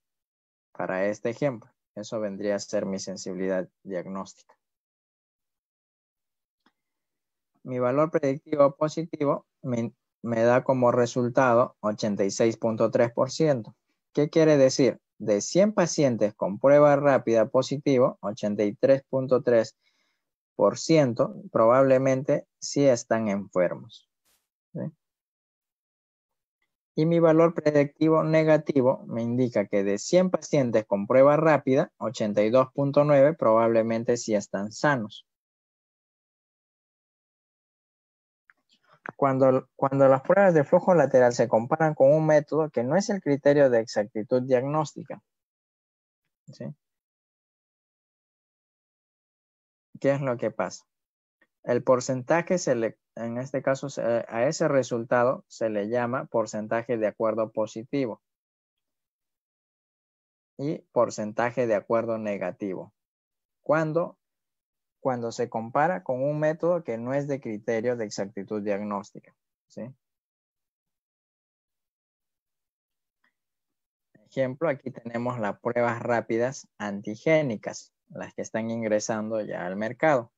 para este ejemplo. Eso vendría a ser mi sensibilidad diagnóstica. Mi valor predictivo positivo me, da como resultado 86.3%. ¿Qué quiere decir? De 100 pacientes con prueba rápida positivo, 83.3% probablemente sí están enfermos y mi valor predictivo negativo me indica que de 100 pacientes con prueba rápida, 82.9 probablemente sí están sanos. Cuando, las pruebas de flujo lateral se comparan con un método que no es el criterio de exactitud diagnóstica, ¿qué es lo que pasa? El porcentaje selectivo en este caso, eh, a ese resultado se le llama porcentaje de acuerdo positivo y porcentaje de acuerdo negativo. Cuando, cuando se compara con un método que no es de criterio de exactitud diagnóstica. ¿sí? Ejemplo, aquí tenemos las pruebas rápidas antigénicas, las que están ingresando ya al mercado.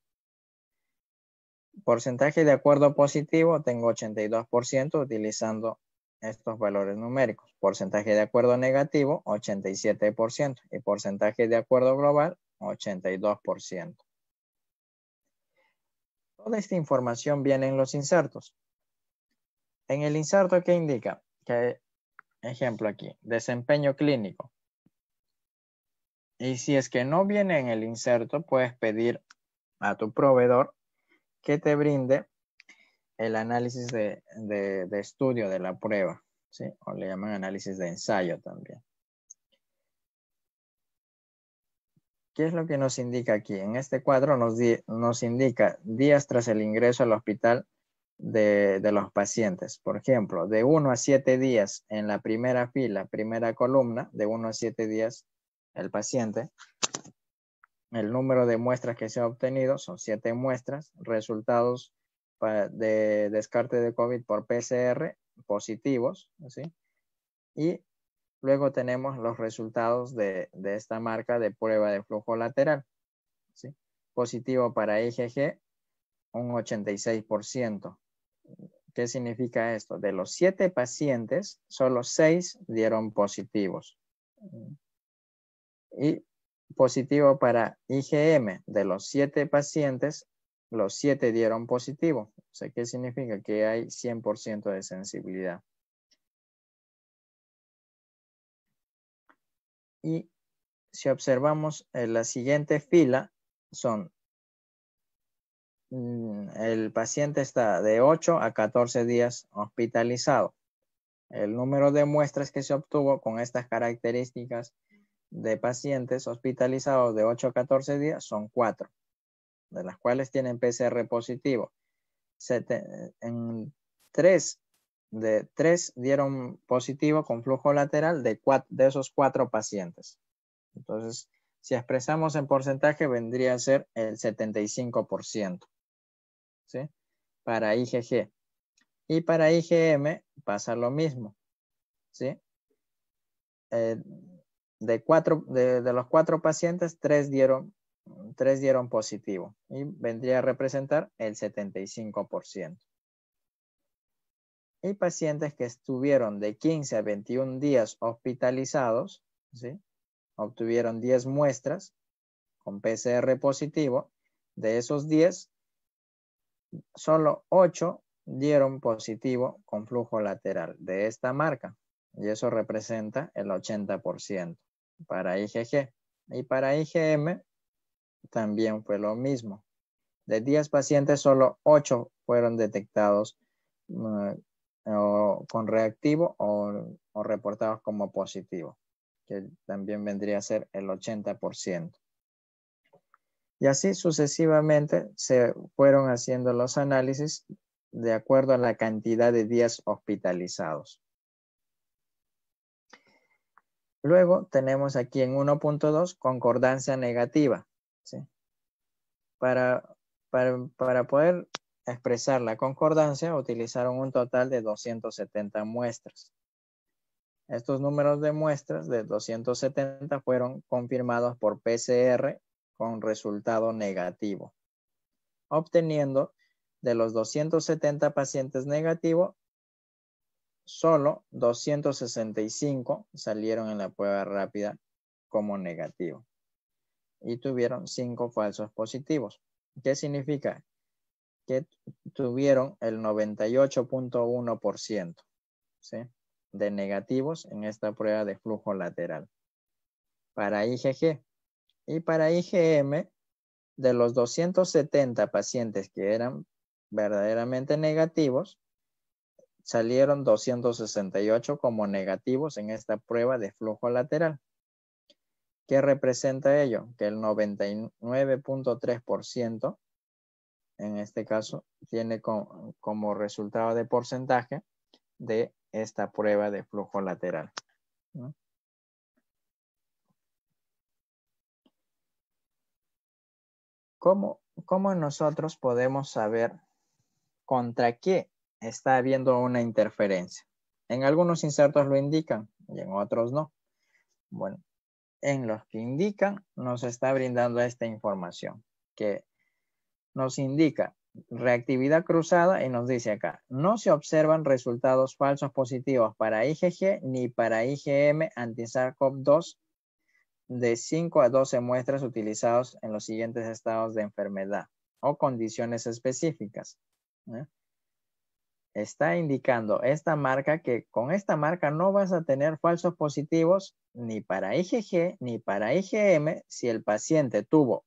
Porcentaje de acuerdo positivo, tengo 82% utilizando estos valores numéricos. Porcentaje de acuerdo negativo, 87%. Y porcentaje de acuerdo global, 82%. Toda esta información viene en los insertos. En el inserto que indica, que ejemplo aquí, desempeño clínico. Y si es que no viene en el inserto, puedes pedir a tu proveedor que te brinde el análisis de, estudio de la prueba, ¿sí? o le llaman análisis de ensayo también. ¿Qué es lo que nos indica aquí? En este cuadro nos, nos indica días tras el ingreso al hospital de, de, los pacientes. Por ejemplo, de 1 a 7 días en la primera fila, primera columna, de 1 a 7 días el paciente. El número de muestras que se ha obtenido son siete muestras, resultados de descarte de COVID por PCR positivos, ¿sí? Y luego tenemos los resultados de, de, esta marca de prueba de flujo lateral, ¿sí? Positivo para IgG, un 86%. ¿Qué significa esto? De los siete pacientes, solo seis dieron positivos. Y positivo para IgM. De los siete pacientes, los siete dieron positivo. O sea, ¿qué significa? Que hay 100% de sensibilidad. Y si observamos en eh, la siguiente fila, son mm, el paciente está de 8 a 14 días hospitalizado. El número de muestras que se obtuvo con estas características de pacientes hospitalizados de 8 a 14 días son 4, de las cuales tienen PCR positivo. en 3 de 3 dieron positivo con flujo lateral de, de esos 4 pacientes. Entonces, si expresamos en porcentaje, vendría a ser el 75%. ¿sí? Para IgG. Y para IgM pasa lo mismo. ¿sí? Eh, de, los cuatro pacientes, tres dieron, positivo y vendría a representar el 75%. Y pacientes que estuvieron de 15 a 21 días hospitalizados, obtuvieron 10 muestras con PCR positivo. De esos 10, solo 8 dieron positivo con flujo lateral de esta marca y eso representa el 80% para IgG. Y para IgM también fue lo mismo. De 10 pacientes, solo 8 fueron detectados eh, con reactivo o, o, reportados como positivo, que también vendría a ser el 80%. Y así sucesivamente se fueron haciendo los análisis de acuerdo a la cantidad de días hospitalizados. Luego tenemos aquí en 1.2 concordancia negativa. Para, para poder expresar la concordancia utilizaron un total de 270 muestras. Estos números de muestras de 270 fueron confirmados por PCR con resultado negativo, obteniendo de los 270 pacientes negativos solo 265 salieron en la prueba rápida como negativo y tuvieron 5 falsos positivos. ¿Qué significa? Que tuvieron el 98.1% de negativos en esta prueba de flujo lateral. Para IgG y para IgM, de los 270 pacientes que eran verdaderamente negativos, salieron 268 como negativos en esta prueba de flujo lateral. ¿Qué representa ello? Que el 99.3% en este caso tiene como, resultado de porcentaje de esta prueba de flujo lateral. ¿Cómo nosotros podemos saber contra qué está habiendo una interferencia. En algunos insertos lo indican y en otros no. Bueno, en los que indican nos está brindando esta información que nos indica reactividad cruzada y nos dice acá, no se observan resultados falsos positivos para IgG ni para IgM anti sarcop 2 de 5 a 12 muestras utilizados en los siguientes estados de enfermedad o condiciones específicas. ¿eh? está indicando esta marca que con esta marca no vas a tener falsos positivos ni para IgG e ni para IgM e si el paciente tuvo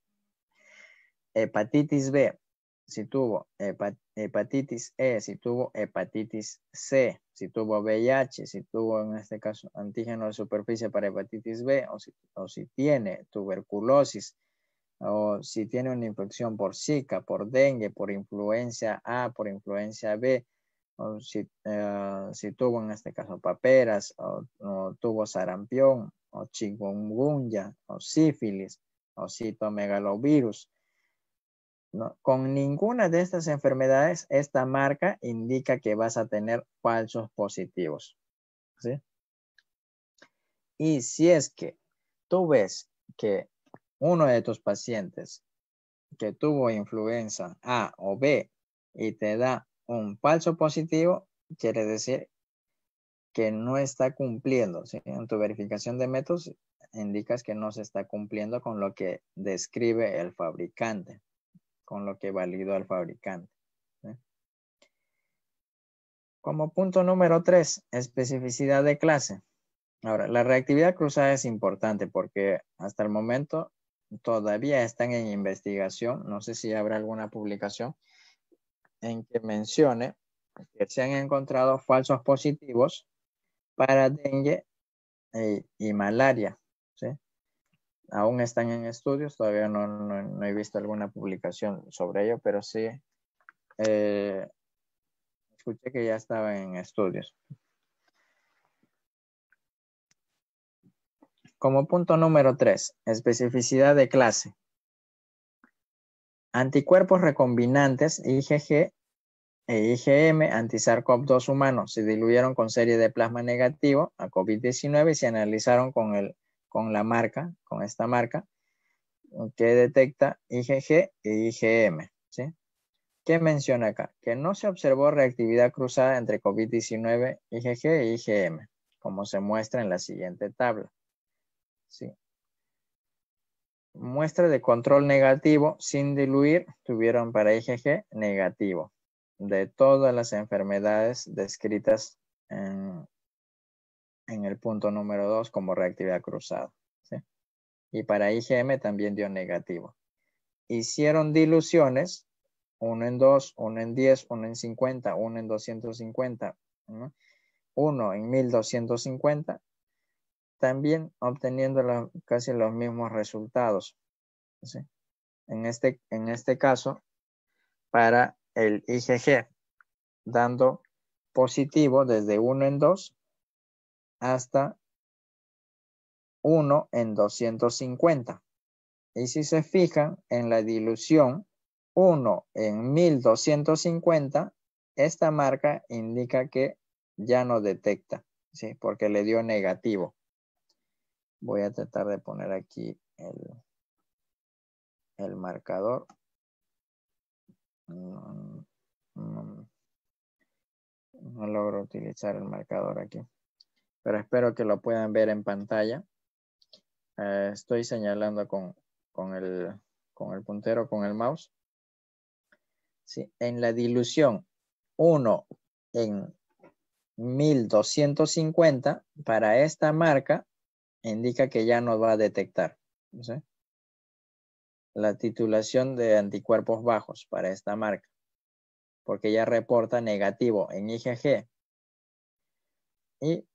hepatitis B, si tuvo hepatitis E, si tuvo hepatitis C, si tuvo VIH, si tuvo en este caso antígeno de superficie para hepatitis B o si, tiene tuberculosis o si tiene una infección por Zika, por dengue, por influencia A, por influencia B, eh, si, tuvo en este caso paperas, o, tuvo sarampión, o chingungunya o sífilis, o citomegalovirus. con ninguna de estas enfermedades, esta marca indica que vas a tener falsos positivos. ¿sí? Y si es que tú ves que uno de tus pacientes que tuvo influenza A o B y te da un falso positivo quiere decir que no está cumpliendo. En tu verificación de métodos indicas que no se está cumpliendo con lo que describe el fabricante, con lo que validó el fabricante. Como punto número tres, especificidad de clase. Ahora, la reactividad cruzada es importante porque hasta el momento todavía están en investigación. No sé si habrá alguna publicación en que mencione que se han encontrado falsos positivos para dengue eh, y, malaria. Aún están en estudios, todavía no, he visto alguna publicación sobre ello, pero sí eh, escuché que ya estaba en estudios. Como punto número tres, especificidad de clase. Anticuerpos recombinantes IgG e IgM anti-SARS-CoV-2 humanos se diluyeron con serie de plasma negativo a COVID-19 y se analizaron con, con la marca, con esta marca, que detecta IgG e IgM. ¿Qué menciona acá? Que no se observó reactividad cruzada entre COVID-19, IgG e IgM, como se muestra en la siguiente tabla. ¿sí? Muestra de control negativo sin diluir tuvieron para IgG e negativo de todas las enfermedades descritas en, el punto número 2 como reactividad cruzada. ¿sí? Y para IgM también dio negativo. Hicieron diluciones, 1 en 2, 1 en 10, 1 en 50, 1 en 250, 1 en 1250 también obteniendo casi los mismos resultados. En, este, en este caso, para el IgG, dando positivo desde 1 en 2 hasta 1 en 250. Y si se fijan en la dilución 1 en 1250, esta marca indica que ya no detecta, porque le dio negativo voy a tratar de poner aquí el, marcador. Mm, no, logro utilizar el marcador aquí, pero espero que lo puedan ver en pantalla. Eh, estoy señalando con, el, puntero, con el mouse. Sí, en la dilución 1 en 1250 para esta marca indica que ya no va a detectar. La titulación de anticuerpos bajos para esta marca, porque ya reporta negativo en IgG. Y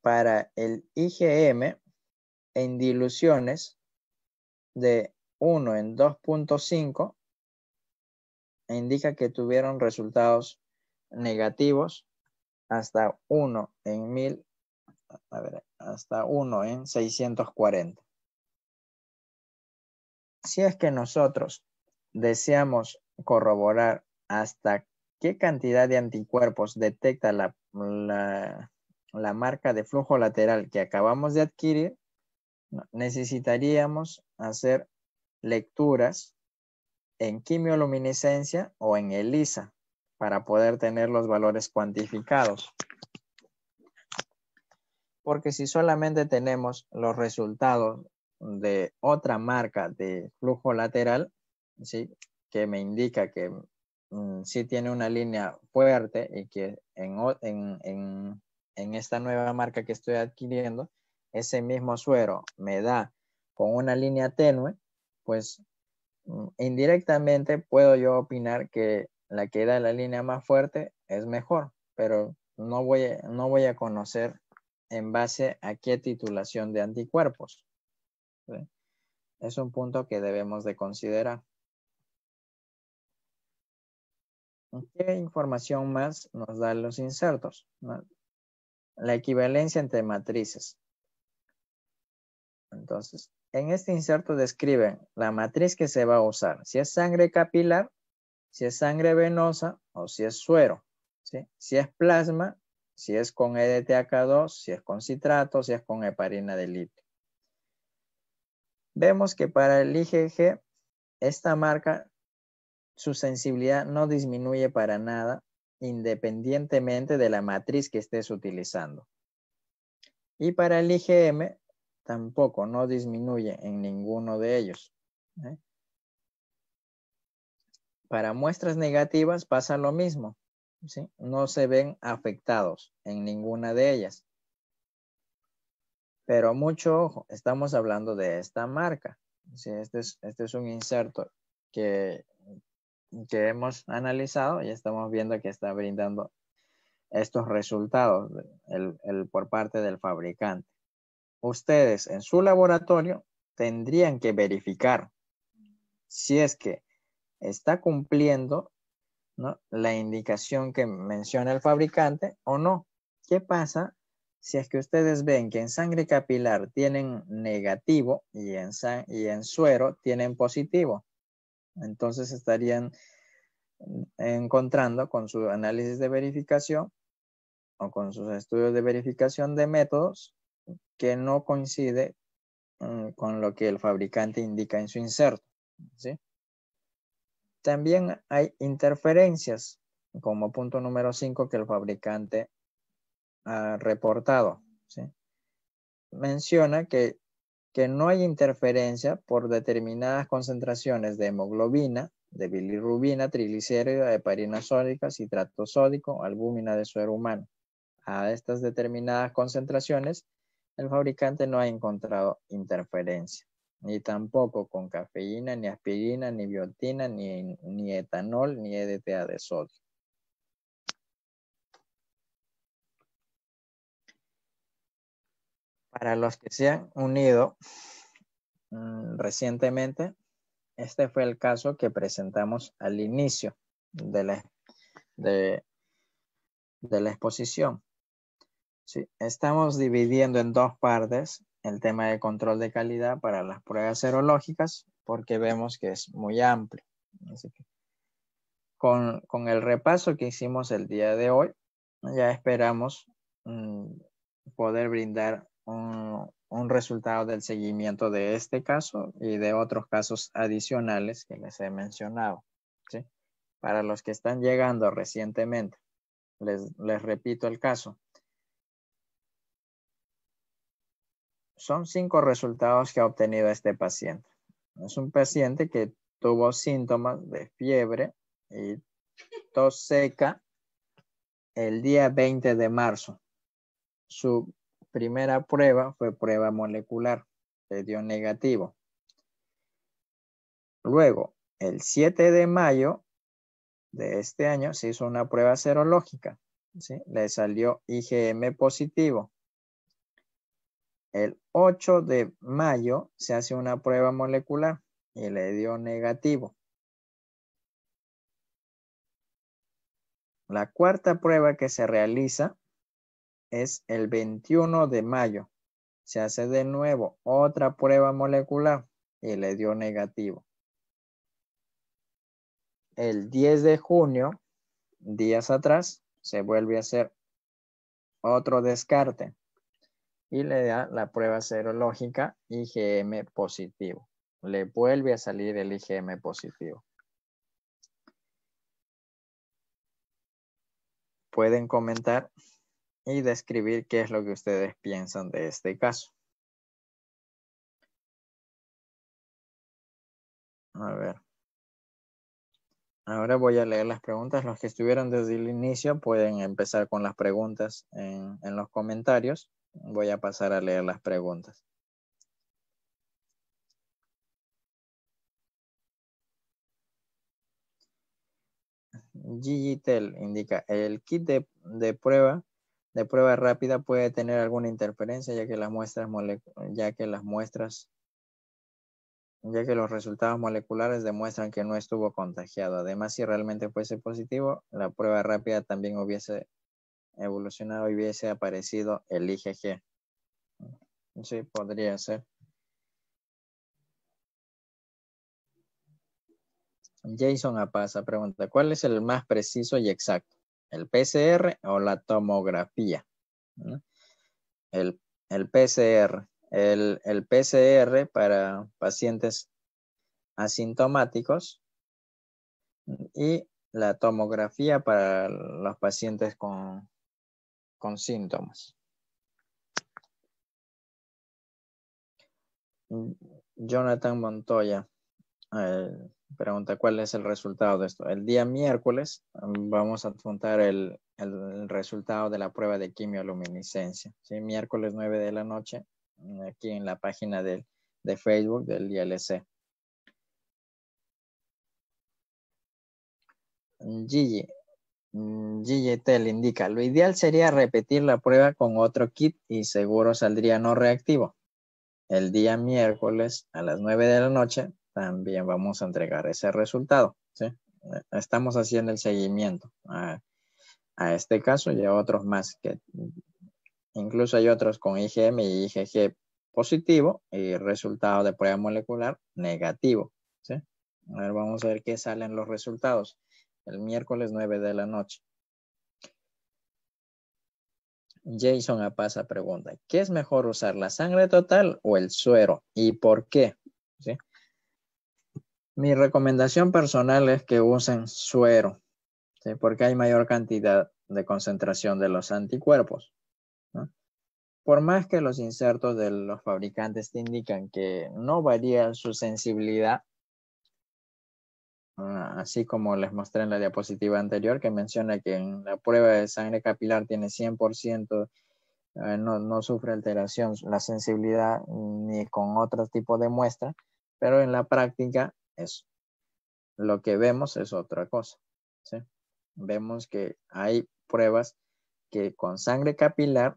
para el IgM en diluciones de 1 en 2.5 indica que tuvieron resultados negativos hasta 1 en 1000 a ver, hasta 1 en 640. Si es que nosotros deseamos corroborar hasta qué cantidad de anticuerpos detecta la, la, marca de flujo lateral que acabamos de adquirir, necesitaríamos hacer lecturas en quimioluminiscencia o en ELISA para poder tener los valores cuantificados porque si solamente tenemos los resultados de otra marca de flujo lateral, ¿sí? que me indica que mm, sí tiene una línea fuerte y que en, en, esta nueva marca que estoy adquiriendo, ese mismo suero me da con una línea tenue, pues mm, indirectamente puedo yo opinar que la que da la línea más fuerte es mejor, pero no voy, no voy a conocer en base a qué titulación de anticuerpos. Es un punto que debemos de considerar. ¿Qué información más nos dan los insertos? La equivalencia entre matrices. Entonces, en este inserto describen la matriz que se va a usar. Si es sangre capilar, si es sangre venosa o si es suero. Si es plasma si es con EDTAK2, si es con citrato, si es con heparina de litio. Vemos que para el IgG, esta marca, su sensibilidad no disminuye para nada, independientemente de la matriz que estés utilizando. Y para el IgM, tampoco, no disminuye en ninguno de ellos. ¿eh? Para muestras negativas pasa lo mismo no se ven afectados en ninguna de ellas. Pero mucho ojo, estamos hablando de esta marca. Este, este, es, un inserto que, hemos analizado y estamos viendo que está brindando estos resultados por parte del fabricante. Ustedes en su laboratorio tendrían que verificar si es que está cumpliendo la indicación que menciona el fabricante o no. ¿Qué pasa si es que ustedes ven que en sangre capilar tienen negativo y en, y en suero tienen positivo? Entonces estarían encontrando con su análisis de verificación o con sus estudios de verificación de métodos que no coincide mm, con lo que el fabricante indica en su inserto. ¿sí? También hay interferencias, como punto número 5 que el fabricante ha reportado. Menciona que, no hay interferencia por determinadas concentraciones de hemoglobina, de bilirrubina, de heparina sódica, citrato sódico, albúmina de suero humano. A estas determinadas concentraciones, el fabricante no ha encontrado interferencia ni tampoco con cafeína, ni aspirina, ni biotina, ni, etanol, ni EDTA de sodio. Para los que se han unido mm, recientemente, este fue el caso que presentamos al inicio de la, exposición. estamos dividiendo en dos partes el tema de control de calidad para las pruebas serológicas, porque vemos que es muy amplio. con, el repaso que hicimos el día de hoy, ya esperamos mm, poder brindar un, resultado del seguimiento de este caso y de otros casos adicionales que les he mencionado. Para los que están llegando recientemente, les repito el caso. son cinco resultados que ha obtenido este paciente. Es un paciente que tuvo síntomas de fiebre y tos seca el día 20 de marzo. Su primera prueba fue prueba molecular, le dio negativo. Luego, el 7 de mayo de este año se hizo una prueba serológica, le salió IgM positivo. El 8 de mayo se hace una prueba molecular y le dio negativo. La cuarta prueba que se realiza es el 21 de mayo. Se hace de nuevo otra prueba molecular y le dio negativo. El 10 de junio, días atrás, se vuelve a hacer otro descarte y le da la prueba serológica IgM positivo. Le vuelve a salir el IgM positivo. Pueden comentar y describir qué es lo que ustedes piensan de este caso. A ver. Ahora voy a leer las preguntas. Los que estuvieron desde el inicio pueden empezar con las preguntas en, los comentarios. Voy a pasar a leer las preguntas. Gigitel indica, ¿el kit de, prueba de prueba rápida puede tener alguna interferencia ya que las muestras, ya que las muestras ya que los resultados moleculares demuestran que no estuvo contagiado. Además, si realmente fuese positivo, la prueba rápida también hubiese evolucionado y hubiese aparecido el IgG. Sí, podría ser. Jason Apasa pregunta, ¿cuál es el más preciso y exacto? ¿El PCR o la tomografía? el PCR el, PCR para pacientes asintomáticos y la tomografía para los pacientes con, síntomas. Jonathan Montoya eh, pregunta cuál es el resultado de esto. El día miércoles mm, vamos a adjuntar el, el resultado de la prueba de quimioluminiscencia. ¿sí? Miércoles 9 de la noche aquí en la página de, Facebook del ILC. Gigi, mm, Gigi indica, lo ideal sería repetir la prueba con otro kit y seguro saldría no reactivo. El día miércoles a las 9 de la noche también vamos a entregar ese resultado. E-, estamos haciendo el seguimiento a, a este caso y a otros más que Incluso hay otros con IgM y IgG positivo y resultado de prueba molecular negativo. ¿sí? A ver, vamos a ver qué salen los resultados el miércoles 9 de la noche. Jason Apasa pregunta, ¿qué es mejor usar la sangre total o el suero y por qué? Mi recomendación personal es que usen suero, ¿sí? porque hay mayor cantidad de concentración de los anticuerpos. Por más que los insertos de los fabricantes te indican que no varía su sensibilidad, ah, así como les mostré en la diapositiva anterior que menciona que en la prueba de sangre capilar tiene 100%, eh, no, no, sufre alteración la sensibilidad ni con otro tipo de muestra, pero en la práctica es lo que vemos es otra cosa. Vemos que hay pruebas que con sangre capilar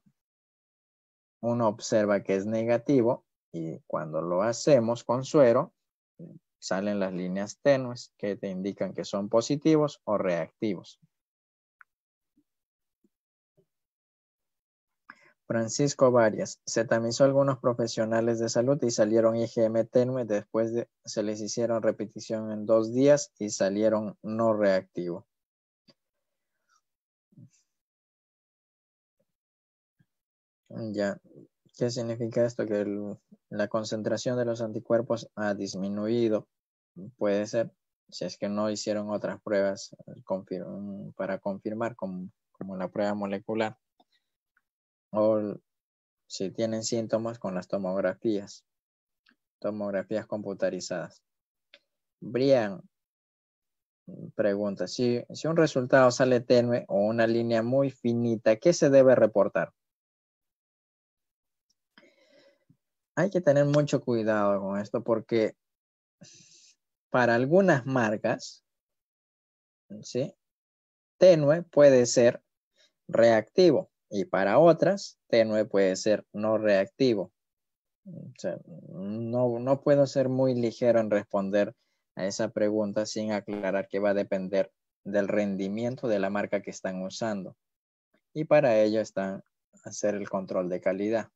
uno observa que es negativo y cuando lo hacemos con suero, salen las líneas tenues que te indican que son positivos o reactivos. Francisco Varias, se tamizó algunos profesionales de salud y salieron IgM tenue, después de, se les hicieron repetición en dos días y salieron no reactivo. Ya, ¿Qué significa esto? Que la concentración de los anticuerpos ha disminuido. Puede ser, si es que no hicieron otras pruebas eh, mm, para confirmar, como, la prueba molecular, o si tienen síntomas con las tomografías, tomografías computarizadas. Brian pregunta, si, si un resultado sale tenue o una línea muy finita, ¿qué se debe reportar? hay que tener mucho cuidado con esto porque para algunas marcas, Tenue puede ser reactivo y para otras, tenue puede ser no reactivo. no, puedo ser muy ligero en responder a esa pregunta sin aclarar que va a depender del rendimiento de la marca que están usando. Y para ello están hacer el control de calidad.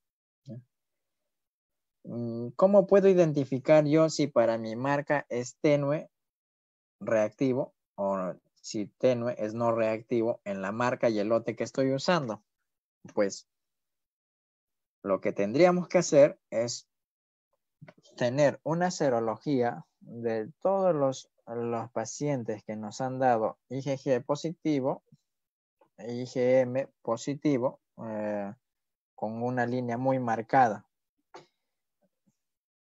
Mm, ¿Cómo puedo identificar yo si para mi marca es tenue, reactivo, o si tenue es no reactivo en la marca y el lote que estoy usando? Pues lo que tendríamos que hacer es tener una serología de todos los, pacientes que nos han dado IgG positivo, IgM positivo, eh, con una línea muy marcada.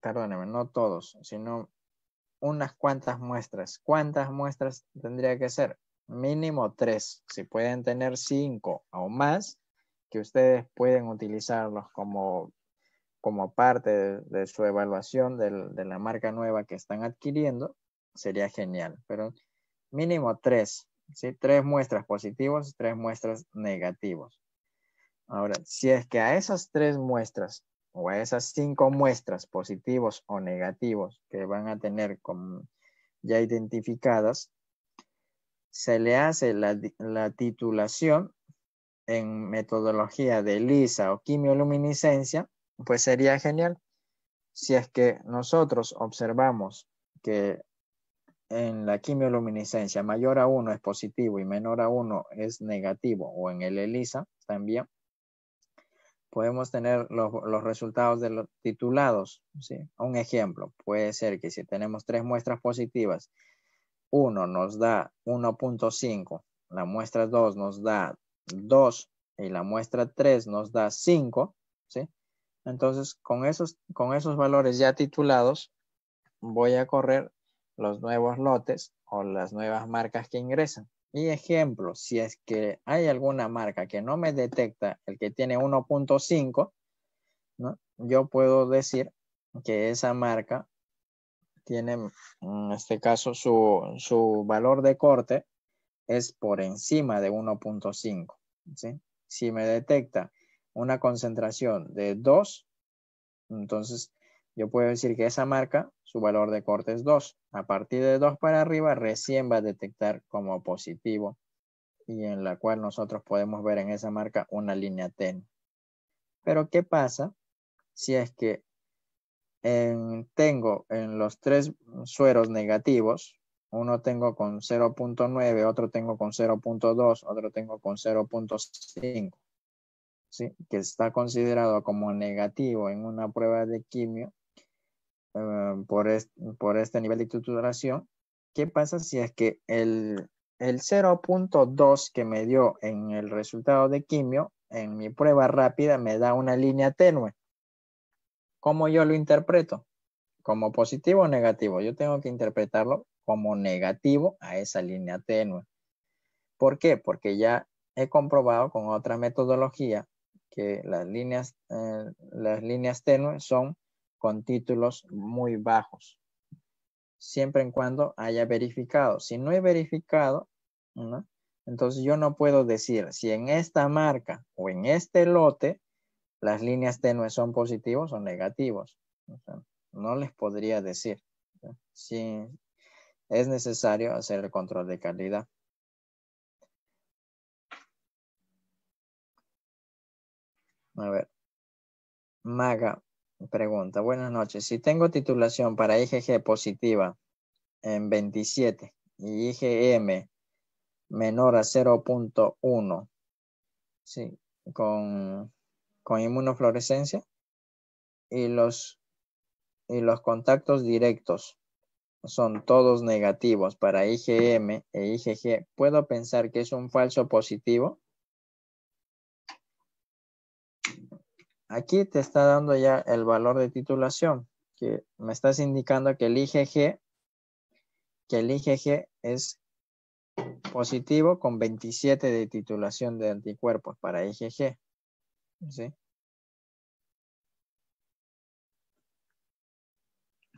Perdóneme, no todos, sino unas cuantas muestras. ¿Cuántas muestras tendría que ser? Mínimo tres. Si pueden tener cinco o más, que ustedes pueden utilizarlos como, como parte de, su evaluación de, la marca nueva que están adquiriendo, sería genial. Pero mínimo tres, Tres muestras positivas, tres muestras negativas. Ahora, si es que a esas tres muestras o a esas cinco muestras positivos o negativos que van a tener ya identificadas, se le hace la, titulación en metodología de ELISA o quimioluminiscencia, pues sería genial si es que nosotros observamos que en la quimioluminiscencia mayor a uno es positivo y menor a uno es negativo, o en el ELISA también, podemos tener los, resultados de los titulados. ¿sí? Un ejemplo, puede ser que si tenemos tres muestras positivas, uno nos da 1.5, la muestra 2 nos da 2 y la muestra 3 nos da 5, ¿sí? Entonces, con esos, con esos valores ya titulados, voy a correr los nuevos lotes o las nuevas marcas que ingresan. Y ejemplo, si es que hay alguna marca que no me detecta el que tiene 1.5, yo puedo decir que esa marca tiene, en este caso, su, valor de corte es por encima de 1.5. Si me detecta una concentración de 2, entonces yo puedo decir que esa marca, su valor de corte es 2. A partir de 2 para arriba, recién va a detectar como positivo y en la cual nosotros podemos ver en esa marca una línea ten Pero, ¿qué pasa si es que tengo en los tres sueros negativos, uno tengo con 0.9, otro tengo con 0.2, otro tengo con 0.5, ¿sí? que está considerado como negativo en una prueba de quimio, Em, por, este nivel de titulación, ¿qué pasa si es que el, el 0.2 que me dio en el resultado de quimio, en mi prueba rápida, me da una línea tenue? ¿Cómo yo lo interpreto? ¿Como positivo o negativo? Yo tengo que interpretarlo como negativo a esa línea tenue. ¿Por qué? Porque ya he comprobado con otra metodología que las líneas, eh, las líneas tenues son con títulos muy bajos, siempre en cuando haya verificado. Si no he verificado, entonces yo no puedo decir si en esta marca o en este lote las líneas tenues son positivos o negativos. no les podría decir. Si es necesario hacer el control de calidad. A ver. Maga, Pregunta, buenas noches. Si tengo titulación para IgG positiva en 27 y IgM menor a 0.1, con, con inmunofluorescencia y los, y los contactos directos son todos negativos para IgM e IgG, ¿puedo pensar que es un falso positivo? aquí te está dando ya el valor de titulación, que me estás indicando que el IgG, que es positivo con 27 de titulación de anticuerpos para IgG.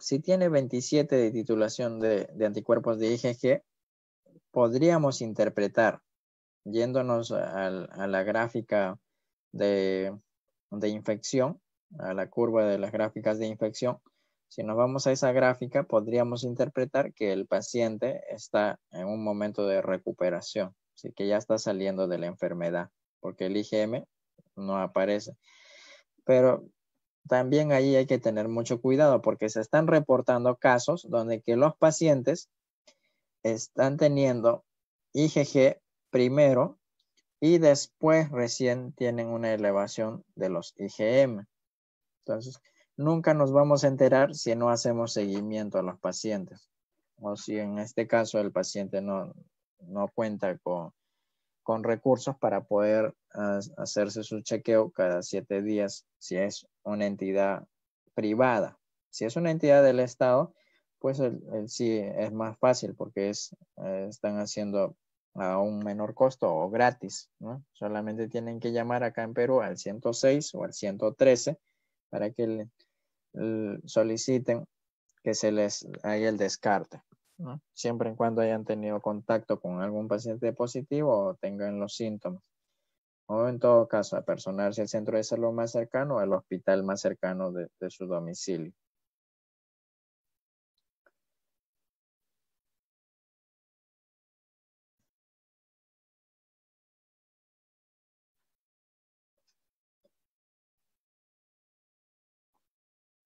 Si tiene 27 de titulación de, anticuerpos de IgG, podríamos interpretar, yéndonos a la gráfica de de infección, a la curva de las gráficas de infección, si nos vamos a esa gráfica, podríamos interpretar que el paciente está en un momento de recuperación, así que ya está saliendo de la enfermedad, porque el IgM no aparece. Pero también ahí hay que tener mucho cuidado porque se están reportando casos donde que los pacientes están teniendo IgG primero y después recién tienen una elevación de los IgM. Entonces, nunca nos vamos a enterar si no hacemos seguimiento a los pacientes o si en este caso el paciente no, no cuenta con, con, recursos para poder hacerse su chequeo cada siete días si es una entidad privada. Si es una entidad del Estado, pues el, sí es más fácil porque es, eh, están haciendo a un menor costo o gratis. Solamente tienen que llamar acá en Perú al 106 o al 113 para que soliciten que se les haga el descarte. Siempre en cuando hayan tenido contacto con algún paciente positivo o tengan los síntomas. O en todo caso, personarse al centro de salud más cercano o al hospital más cercano de su domicilio.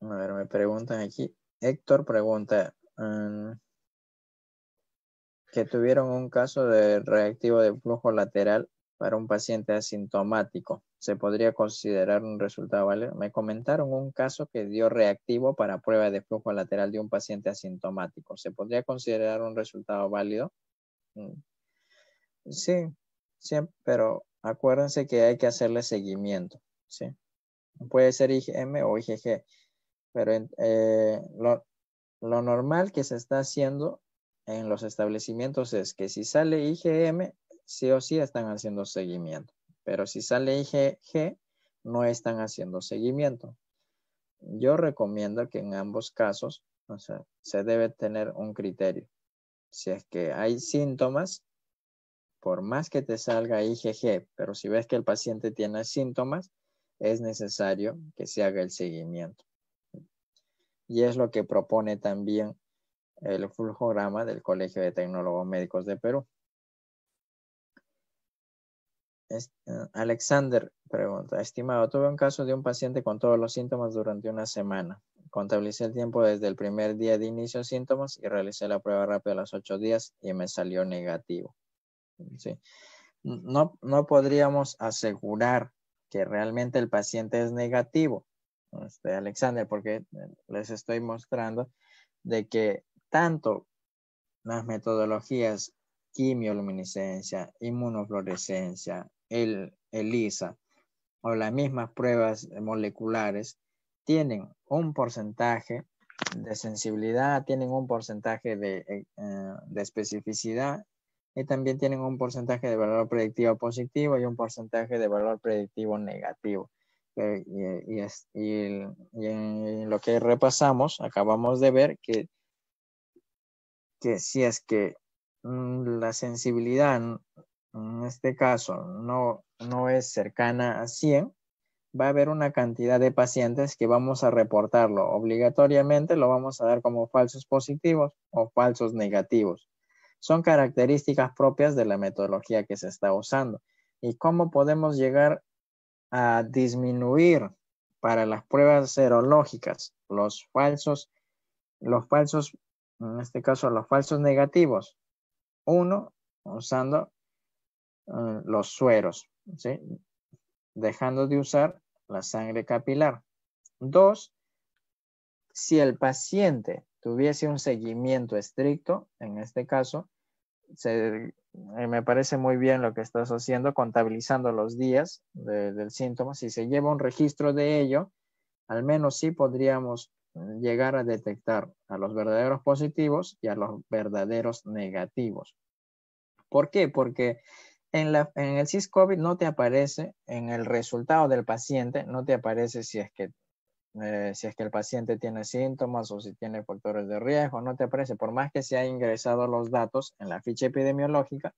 A ver, me preguntan aquí. Héctor pregunta mm, que tuvieron un caso de reactivo de flujo lateral para un paciente asintomático. ¿Se podría considerar un resultado válido? Me comentaron un caso que dio reactivo para prueba de flujo lateral de un paciente asintomático. ¿Se podría considerar un resultado válido? Mm, sí, sí, pero acuérdense que hay que hacerle seguimiento. ¿sí? Puede ser IgM o IgG pero eh, lo, normal que se está haciendo en los establecimientos es que si sale IgM, sí o sí están haciendo seguimiento, pero si sale IgG, no están haciendo seguimiento. Yo recomiendo que en ambos casos, se debe tener un criterio. Si es que hay síntomas, por más que te salga IgG, pero si ves que el paciente tiene síntomas, es necesario que se haga el seguimiento y es lo que propone también el fulgorama del Colegio de Tecnólogos Médicos de Perú. Eh, Alexander pregunta, estimado, tuve un caso de un paciente con todos los síntomas durante una semana. Contabilicé el tiempo desde el primer día de inicio de síntomas y realicé la prueba rápida a los ocho días y me salió negativo. no podríamos asegurar que realmente el paciente es negativo, este, Alexander, porque eh, les estoy mostrando de que tanto las metodologías quimioluminiscencia, inmunofluorescencia, el, ELISA o las mismas pruebas moleculares tienen un porcentaje de sensibilidad, tienen un porcentaje eh, eh, de especificidad y también tienen un porcentaje de valor predictivo positivo y un porcentaje de valor predictivo negativo. Eh, y, en lo que repasamos, acabamos de ver que, si es que mm, la sensibilidad en este caso no, no es cercana a 100, va a haber una cantidad de pacientes que vamos a reportarlo. Obligatoriamente lo vamos a dar como falsos positivos o falsos negativos. Son características propias de la metodología que se está usando. ¿Y cómo podemos llegar a disminuir para las pruebas serológicas los falsos, los falsos, en este caso los falsos negativos. Uno, usando eh, los sueros, dejando de usar la sangre capilar. Dos, si el paciente tuviese un seguimiento estricto, en este caso, se eh, me parece muy bien lo que estás haciendo, contabilizando los días del síntoma. Si se lleva un registro de ello, al menos sí podríamos eh, llegar a detectar a los verdaderos positivos y a los verdaderos negativos. ¿Por qué? Porque en, el cis covid no te aparece, en el resultado del paciente, no te aparece si es que eh, si es que el paciente tiene síntomas o si tiene factores de riesgo, no te aparece, por más que se ha ingresado los datos en la ficha epidemiológica,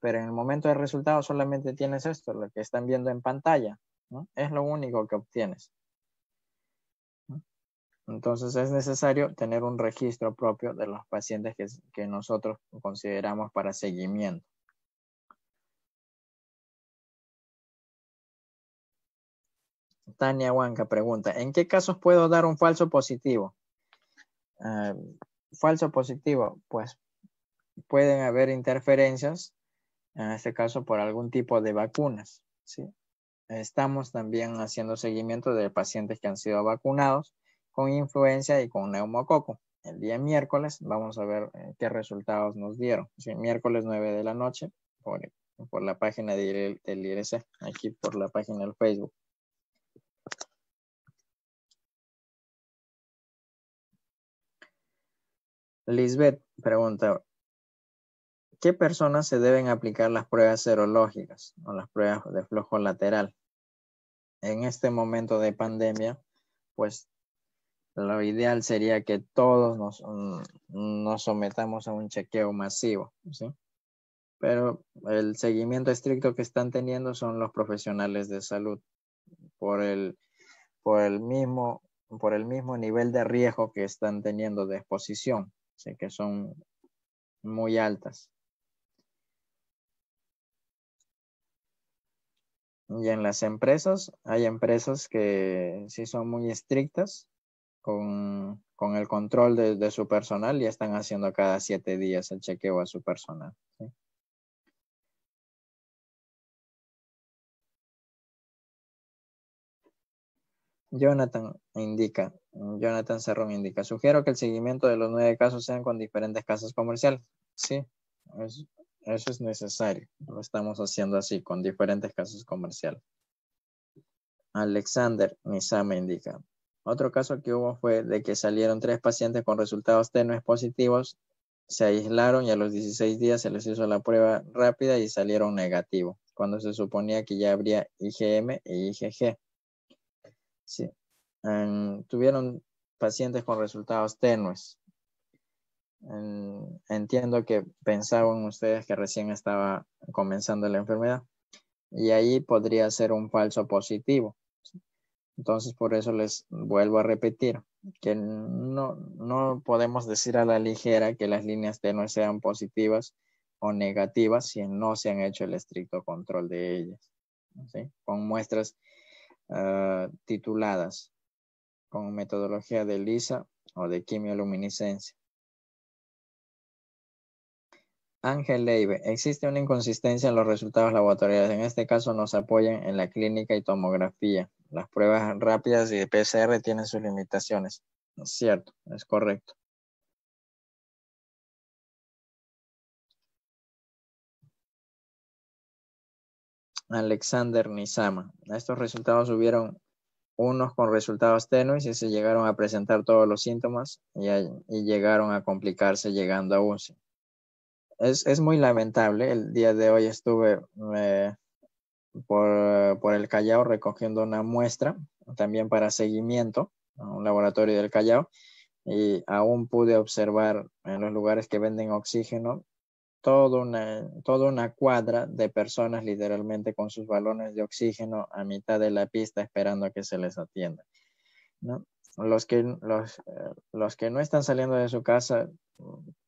pero en el momento del resultado solamente tienes esto, lo que están viendo en pantalla, es lo único que obtienes. Entonces es necesario tener un registro propio de los pacientes que nosotros consideramos para seguimiento. Tania Huanca pregunta, ¿en qué casos puedo dar un falso positivo? Ah, falso positivo, pues pueden haber interferencias, en este caso por algún tipo de vacunas. Estamos también haciendo seguimiento de pacientes que han sido vacunados con influenza y con neumococo. El día miércoles vamos a ver eh, qué resultados nos dieron. Miércoles 9 de la noche por, la página e, del de IRC, aquí por la página del Facebook. Lisbeth pregunta, ¿qué personas se deben aplicar las pruebas serológicas o las pruebas de flujo lateral? En este momento de pandemia, pues lo ideal sería que todos nos, mm, sometamos a un chequeo masivo, ¿sí? Pero el seguimiento estricto que están teniendo son los profesionales de salud por por el, mismo, por el mismo nivel de riesgo que están teniendo de exposición. Sé que son muy altas. Y en las empresas, hay empresas que sí son muy estrictas con, con el control de, su personal y están haciendo cada siete días el chequeo a su personal. Jonathan indica, Mm, Jonathan Cerrón indica, sugiero que el seguimiento de los nueve casos sean con diferentes casos comerciales. Sí, eso es necesario. Lo estamos haciendo así, con diferentes casos comerciales. Alexander me indica, otro caso que hubo fue de que salieron tres pacientes con resultados tenues positivos, se aislaron y a los 16 días se les hizo la prueba rápida y salieron negativos, cuando se suponía que ya habría IgM e IgG. Sí, tuvieron pacientes con resultados tenues. entiendo que pensaban ustedes que recién estaba comenzando la enfermedad y ahí podría ser un falso positivo. Entonces, por eso les vuelvo a repetir que no, podemos decir a la ligera que las líneas tenues sean positivas o negativas si no se han hecho el estricto control de ellas, con muestras ah, tituladas con metodología de lisa o de quimioluminiscencia. Ángel Leive. existe una inconsistencia en los resultados laboratoriales. En este caso nos apoyan en la clínica y tomografía. Las pruebas rápidas y de PCR tienen sus limitaciones. Es cierto, es correcto. Alexander Nizama. Estos resultados hubieron unos con resultados tenues y se llegaron a presentar todos los síntomas y, llegaron a complicarse llegando a UCI. Es, es, muy lamentable. El día de hoy estuve por, por, el Callao recogiendo una muestra también para seguimiento a un laboratorio del Callao y aún pude observar en los lugares que venden oxígeno toda una, toda una cuadra de personas literalmente con sus balones de oxígeno a mitad de la pista esperando a que se les atienda. Los, que, eh, los, que no están saliendo de su casa,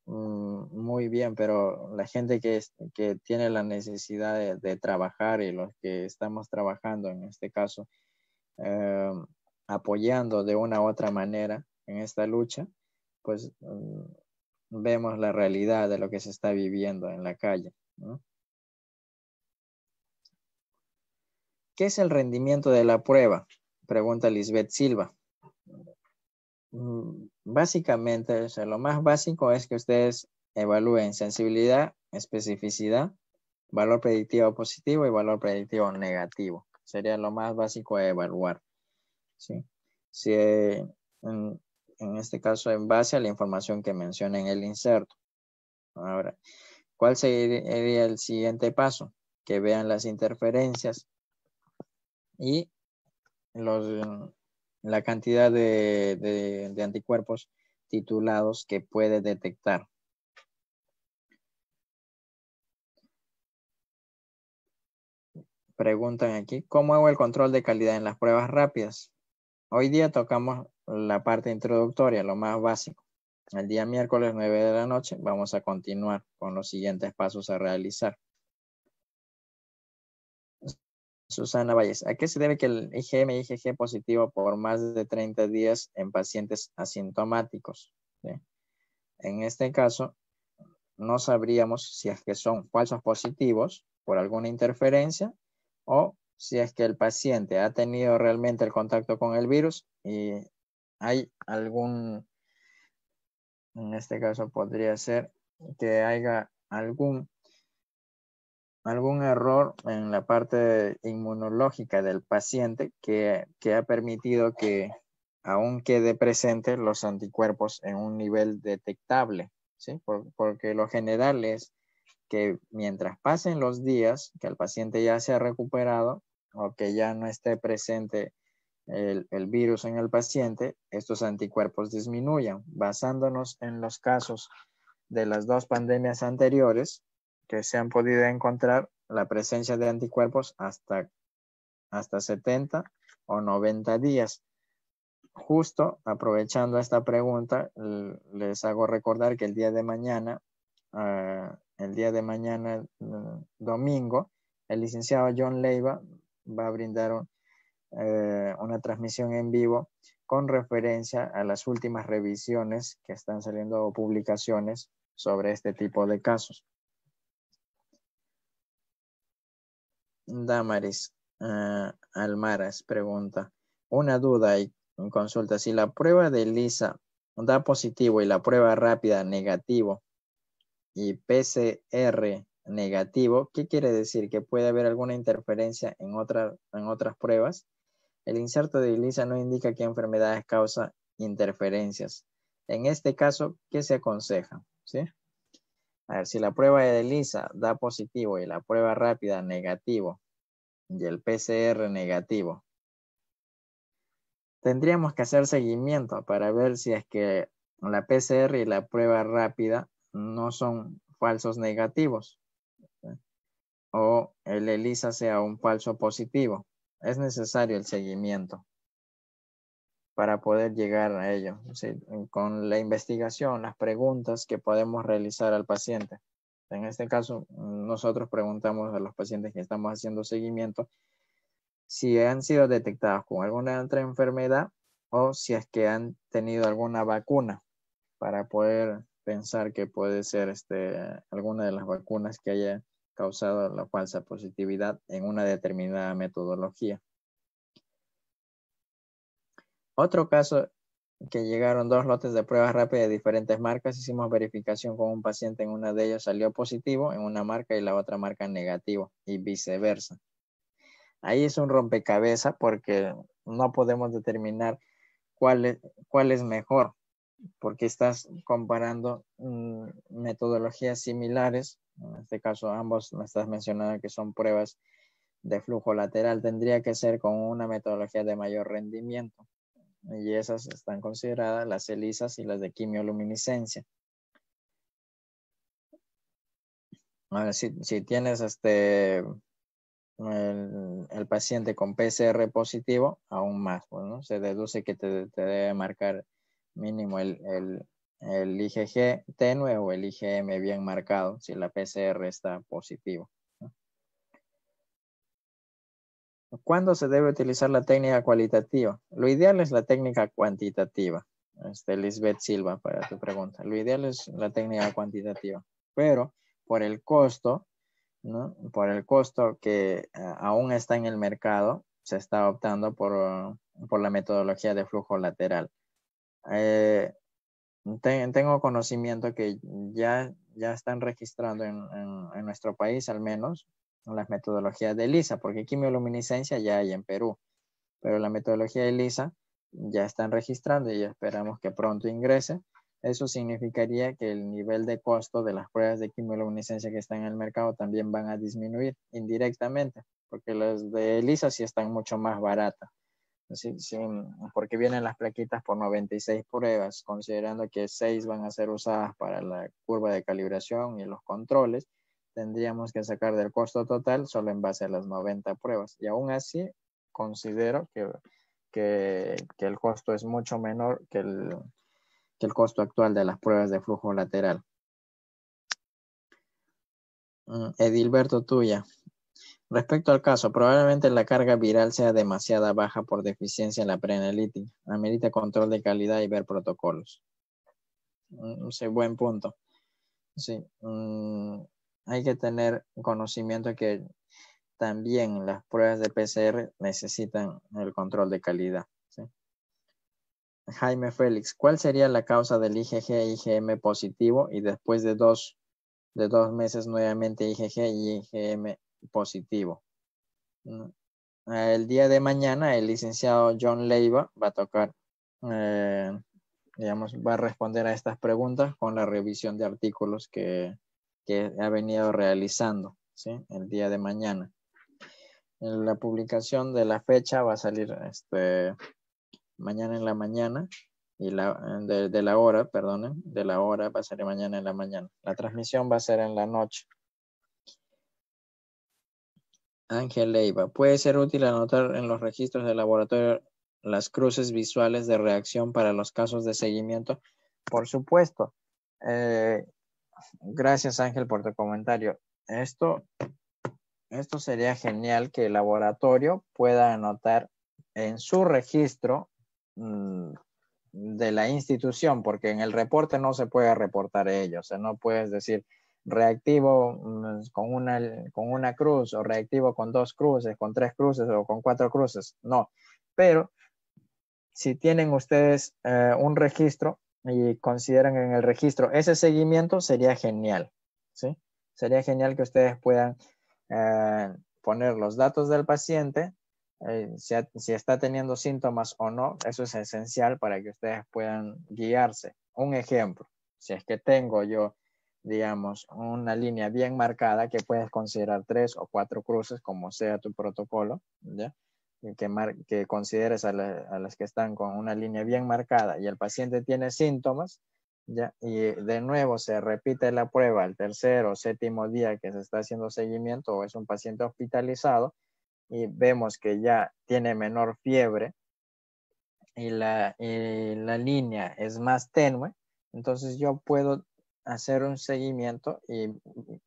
mm, muy bien, pero la gente que, tiene la necesidad de, trabajar y los que estamos trabajando en este caso, eh, apoyando de una u otra manera en esta lucha, pues mm, vemos la realidad de lo que se está viviendo en la calle. ¿Qué es el rendimiento de la prueba? Pregunta Lisbeth Silva. Mm, básicamente, lo más básico es que ustedes evalúen sensibilidad, especificidad, valor predictivo positivo y valor predictivo negativo. Sería lo más básico de evaluar. ¿sí? Si, eh, en este caso en base a la información que menciona en el inserto. Ahora, ¿cuál sería el siguiente paso? Que vean las interferencias y la cantidad de, de anticuerpos titulados que puede detectar. Preguntan aquí, ¿cómo hago el control de calidad en las pruebas rápidas? Hoy día tocamos la parte introductoria, lo más básico. El día miércoles 9 de la noche vamos a continuar con los siguientes pasos a realizar. Susana Valles, ¿a qué se debe que el IgM y IgG positivo por más de 30 días en pacientes asintomáticos? En este caso, no sabríamos si es que son falsos positivos por alguna interferencia o si es que el paciente ha tenido realmente el contacto con el virus y hay algún, en este caso podría ser que haya algún, algún error en la parte inmunológica del paciente que, que ha permitido que aún quede presente los anticuerpos en un nivel detectable, ¿sí? porque lo general es que mientras pasen los días, que el paciente ya se ha recuperado o que ya no esté presente el, virus en el paciente, estos anticuerpos disminuyan. Basándonos en los casos de las dos pandemias anteriores que se han podido encontrar, la presencia de anticuerpos hasta, hasta 70 o 90 días. Justo aprovechando esta pregunta, les hago recordar que el día de mañana, ah, el día de mañana, mm, domingo, el licenciado John Leiva va a brindar un, eh, una transmisión en vivo con referencia a las últimas revisiones que están saliendo publicaciones sobre este tipo de casos. Damaris eh, Almaraz Almaras pregunta, una duda y consulta, si la prueba de Lisa da positivo y la prueba rápida negativo y PCR negativo, ¿qué quiere decir? ¿Que puede haber alguna interferencia en otras pruebas? El inserto de ELISA no indica qué enfermedades causa interferencias. En este caso, ¿qué se aconseja? A ver, si la prueba de ELISA da positivo y la prueba rápida negativo y el PCR negativo, tendríamos que hacer seguimiento para ver si es que la PCR y la prueba rápida no son falsos negativos o el ELISA sea un falso positivo es necesario el seguimiento para poder llegar a ello, con la investigación, las preguntas que podemos realizar al paciente. En este caso, nosotros preguntamos a los pacientes que estamos haciendo seguimiento si han sido detectados con alguna otra enfermedad o si es que han tenido alguna vacuna para poder pensar que puede ser este, alguna de las vacunas que haya causado la falsa positividad en una determinada metodología. Otro caso que llegaron dos lotes de pruebas rápidas de diferentes marcas, hicimos verificación con un paciente, en una de ellas salió positivo en una marca y la otra marca negativo y viceversa. Ahí es un rompecabezas porque no podemos determinar cuál es, cuál es mejor, porque estás comparando mm, metodologías similares en este caso, ambos me estás mencionando que son pruebas de flujo lateral. Tendría que ser con una metodología de mayor rendimiento. Y esas están consideradas las ELISAs y las de quimioluminiscencia. Ahora, si, si tienes este, el, paciente con PCR positivo, aún más, pues, Se deduce que te, debe marcar mínimo el, el IgG tenue o el IgM bien marcado si la PCR está positiva. ¿Cuándo se debe utilizar la técnica cualitativa? Lo ideal es la técnica cuantitativa. Este, Lisbeth Silva, para tu pregunta. Lo ideal es la técnica cuantitativa, pero por el costo, por el costo que eh, aún está en el mercado, se está optando por, la metodología de flujo lateral. Eh, tengo conocimiento que ya, ya están registrando en, nuestro país, al menos, las metodologías de ELISA, porque quimioluminiscencia ya hay en Perú, pero la metodología de ELISA ya están registrando y esperamos que pronto ingrese. Eso significaría que el nivel de costo de las pruebas de quimioluminiscencia que están en el mercado también van a disminuir indirectamente, porque las de ELISA sí están mucho más baratas porque vienen las plaquitas por 96 pruebas, considerando que 6 van a ser usadas para la curva de calibración y los controles, tendríamos que sacar del costo total solo en base a las 90 pruebas. Y aún así, considero que, el costo es mucho menor que el costo actual de las pruebas de flujo lateral. Mm, Edilberto, tuya. Respecto al caso, probablemente la carga viral sea demasiada baja por deficiencia en la preanalítica. Amerita control de calidad y ver protocolos. Sí, buen punto. Sí, mm, hay que tener conocimiento que también las pruebas de PCR necesitan el control de calidad. Jaime Félix, ¿cuál sería la causa del IgG-IgM e positivo y después de dos, de dos meses nuevamente IgG y e IgM positivo. Mm. Eh, el día de mañana el licenciado John Leiva va a tocar, eh, digamos, va a responder a estas preguntas con la revisión de artículos que, que ha venido realizando ¿sí? el día de mañana. la publicación de la fecha va a salir este, mañana en la mañana y la, de, de la hora, perdonen, de la hora va a salir mañana en la mañana. La transmisión va a ser en la noche. Ángel Leiva. Puede ser útil anotar en los registros del laboratorio las cruces visuales de reacción para los casos de seguimiento. Por supuesto. Eh, gracias Ángel por tu comentario. Esto, esto sería genial que el laboratorio pueda anotar en su registro mm, de la institución, porque en el reporte no se puede reportar ellos. O sea, no puedes decir, reactivo mm, con una, con una cruz o reactivo con dos cruces, con tres cruces o con cuatro cruces. No, pero si tienen ustedes eh, un registro y consideran en el registro ese seguimiento, sería genial. ¿sí? Sería genial que ustedes puedan eh, poner los datos del paciente, eh, si está teniendo síntomas o no. Eso es esencial para que ustedes puedan guiarse. Un ejemplo, si es que tengo yo digamos, una línea bien marcada que puedes considerar tres o cuatro cruces, como sea tu protocolo, ¿ya? Que, mar que consideres a, las que están con una línea bien marcada y el paciente tiene síntomas, ¿ya? Y de nuevo se repite la prueba el tercer o séptimo día que se está haciendo seguimiento o es un paciente hospitalizado y vemos que ya tiene menor fiebre y la, y la línea es más tenue, entonces yo puedo hacer un seguimiento y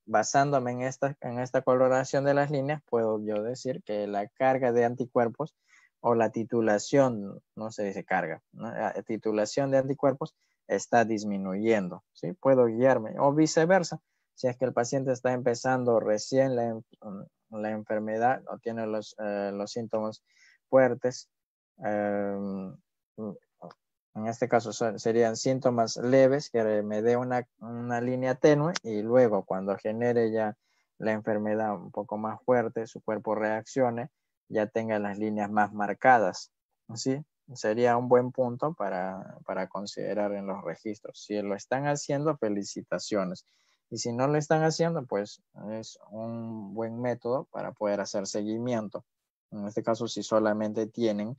basándome en esta, en esta coloración de las líneas, puedo yo decir que la carga de anticuerpos o la titulación, no se dice carga, la titulación de anticuerpos está disminuyendo, ¿sí? Puedo guiarme o viceversa, si es que el paciente está empezando recién la, enfermedad o tiene los, eh, síntomas fuertes, eh, en este caso serían síntomas leves que me dé una, línea tenue y luego cuando genere ya la enfermedad un poco más fuerte, su cuerpo reaccione, ya tenga las líneas más marcadas. ¿sí? Sería un buen punto para, para considerar en los registros. Si lo están haciendo, felicitaciones. Y si no lo están haciendo, pues es un buen método para poder hacer seguimiento. En este caso, si solamente tienen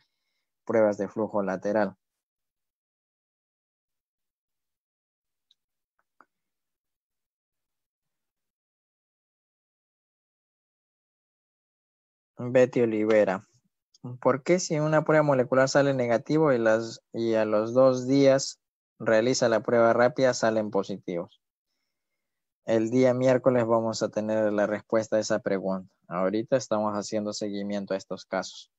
pruebas de flujo lateral. Betty Olivera. ¿Por qué si una prueba molecular sale negativo y, las, y a los dos días realiza la prueba rápida salen positivos? El día miércoles vamos a tener la respuesta a esa pregunta. Ahorita estamos haciendo seguimiento a estos casos.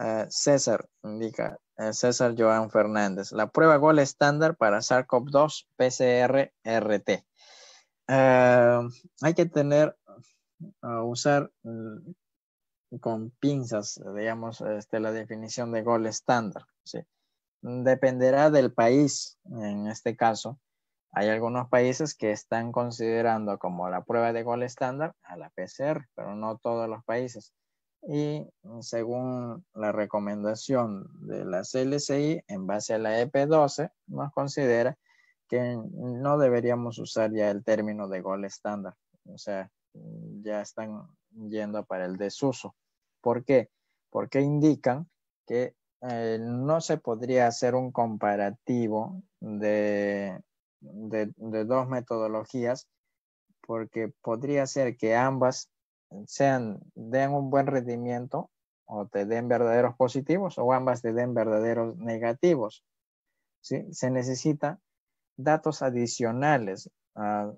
Eh, César, indica eh, César Joan Fernández. La prueba gol estándar para SARS-CoV-2 PCR-RT. Eh, hay que tener, usar mm, con pinzas, digamos, este, la definición de gol estándar. ¿sí? Dependerá del país, en este caso. Hay algunos países que están considerando como la prueba de gol estándar a la PCR, pero no todos los países. Y según la recomendación de la CLCI, en base a la EP12, nos considera que no deberíamos usar ya el término de gol estándar. O sea, ya están yendo para el desuso. ¿Por qué? Porque indican que eh, no se podría hacer un comparativo de, dos metodologías porque podría ser que ambas den un buen rendimiento o te den verdaderos positivos o ambas te den verdaderos negativos. Se necesita datos adicionales a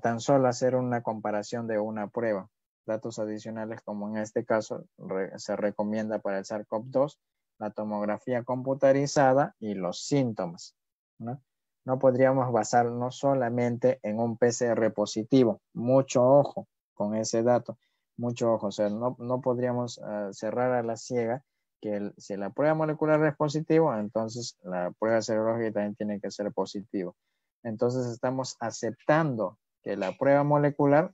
tan solo hacer una comparación de una prueba datos adicionales como en este caso se recomienda para el SARS-CoV-2, la tomografía computarizada y los síntomas. ¿no? no podríamos basarnos solamente en un PCR positivo. Mucho ojo con ese dato, mucho ojo. O sea, no, no podríamos ah, cerrar a la ciega que si la prueba molecular es positiva, entonces la prueba serológica también tiene que ser positiva. Entonces estamos aceptando que la prueba molecular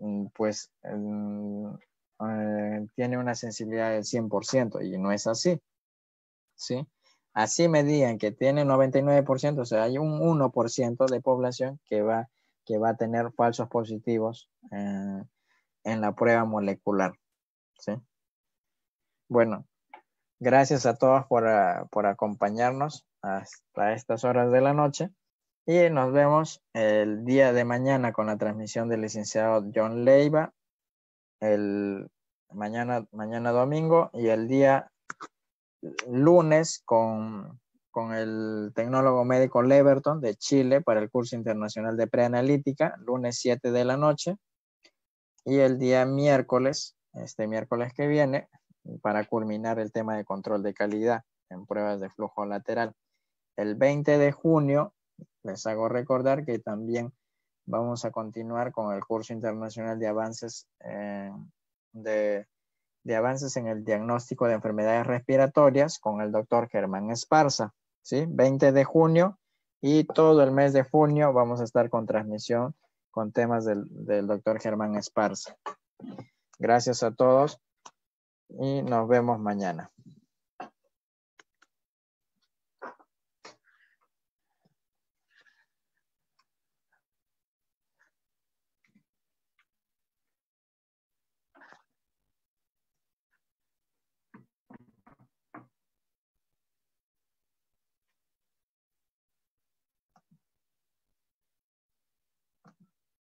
Mm, pues mm, eh, tiene una sensibilidad del 100% y no es así. ¿sí? Así me digan que tiene 99%, o sea, hay un 1% de población que va, que va a tener falsos positivos eh, en la prueba molecular. ¿sí? Bueno, gracias a todos por, ah, por acompañarnos hasta estas horas de la noche. Y nos vemos el día de mañana con la transmisión del licenciado John Leiva, el mañana, mañana domingo y el día lunes con, con el tecnólogo médico Leverton de Chile para el curso internacional de preanalítica, lunes 7 de la noche. Y el día miércoles, este miércoles que viene, para culminar el tema de control de calidad en pruebas de flujo lateral. El 20 de junio les hago recordar que también vamos a continuar con el curso internacional de avances, eh, de, avances en el diagnóstico de enfermedades respiratorias con el doctor Germán Esparza. ¿sí? 20 de junio y todo el mes de junio vamos a estar con transmisión con temas del, del doctor Germán Esparza. Gracias a todos y nos vemos mañana.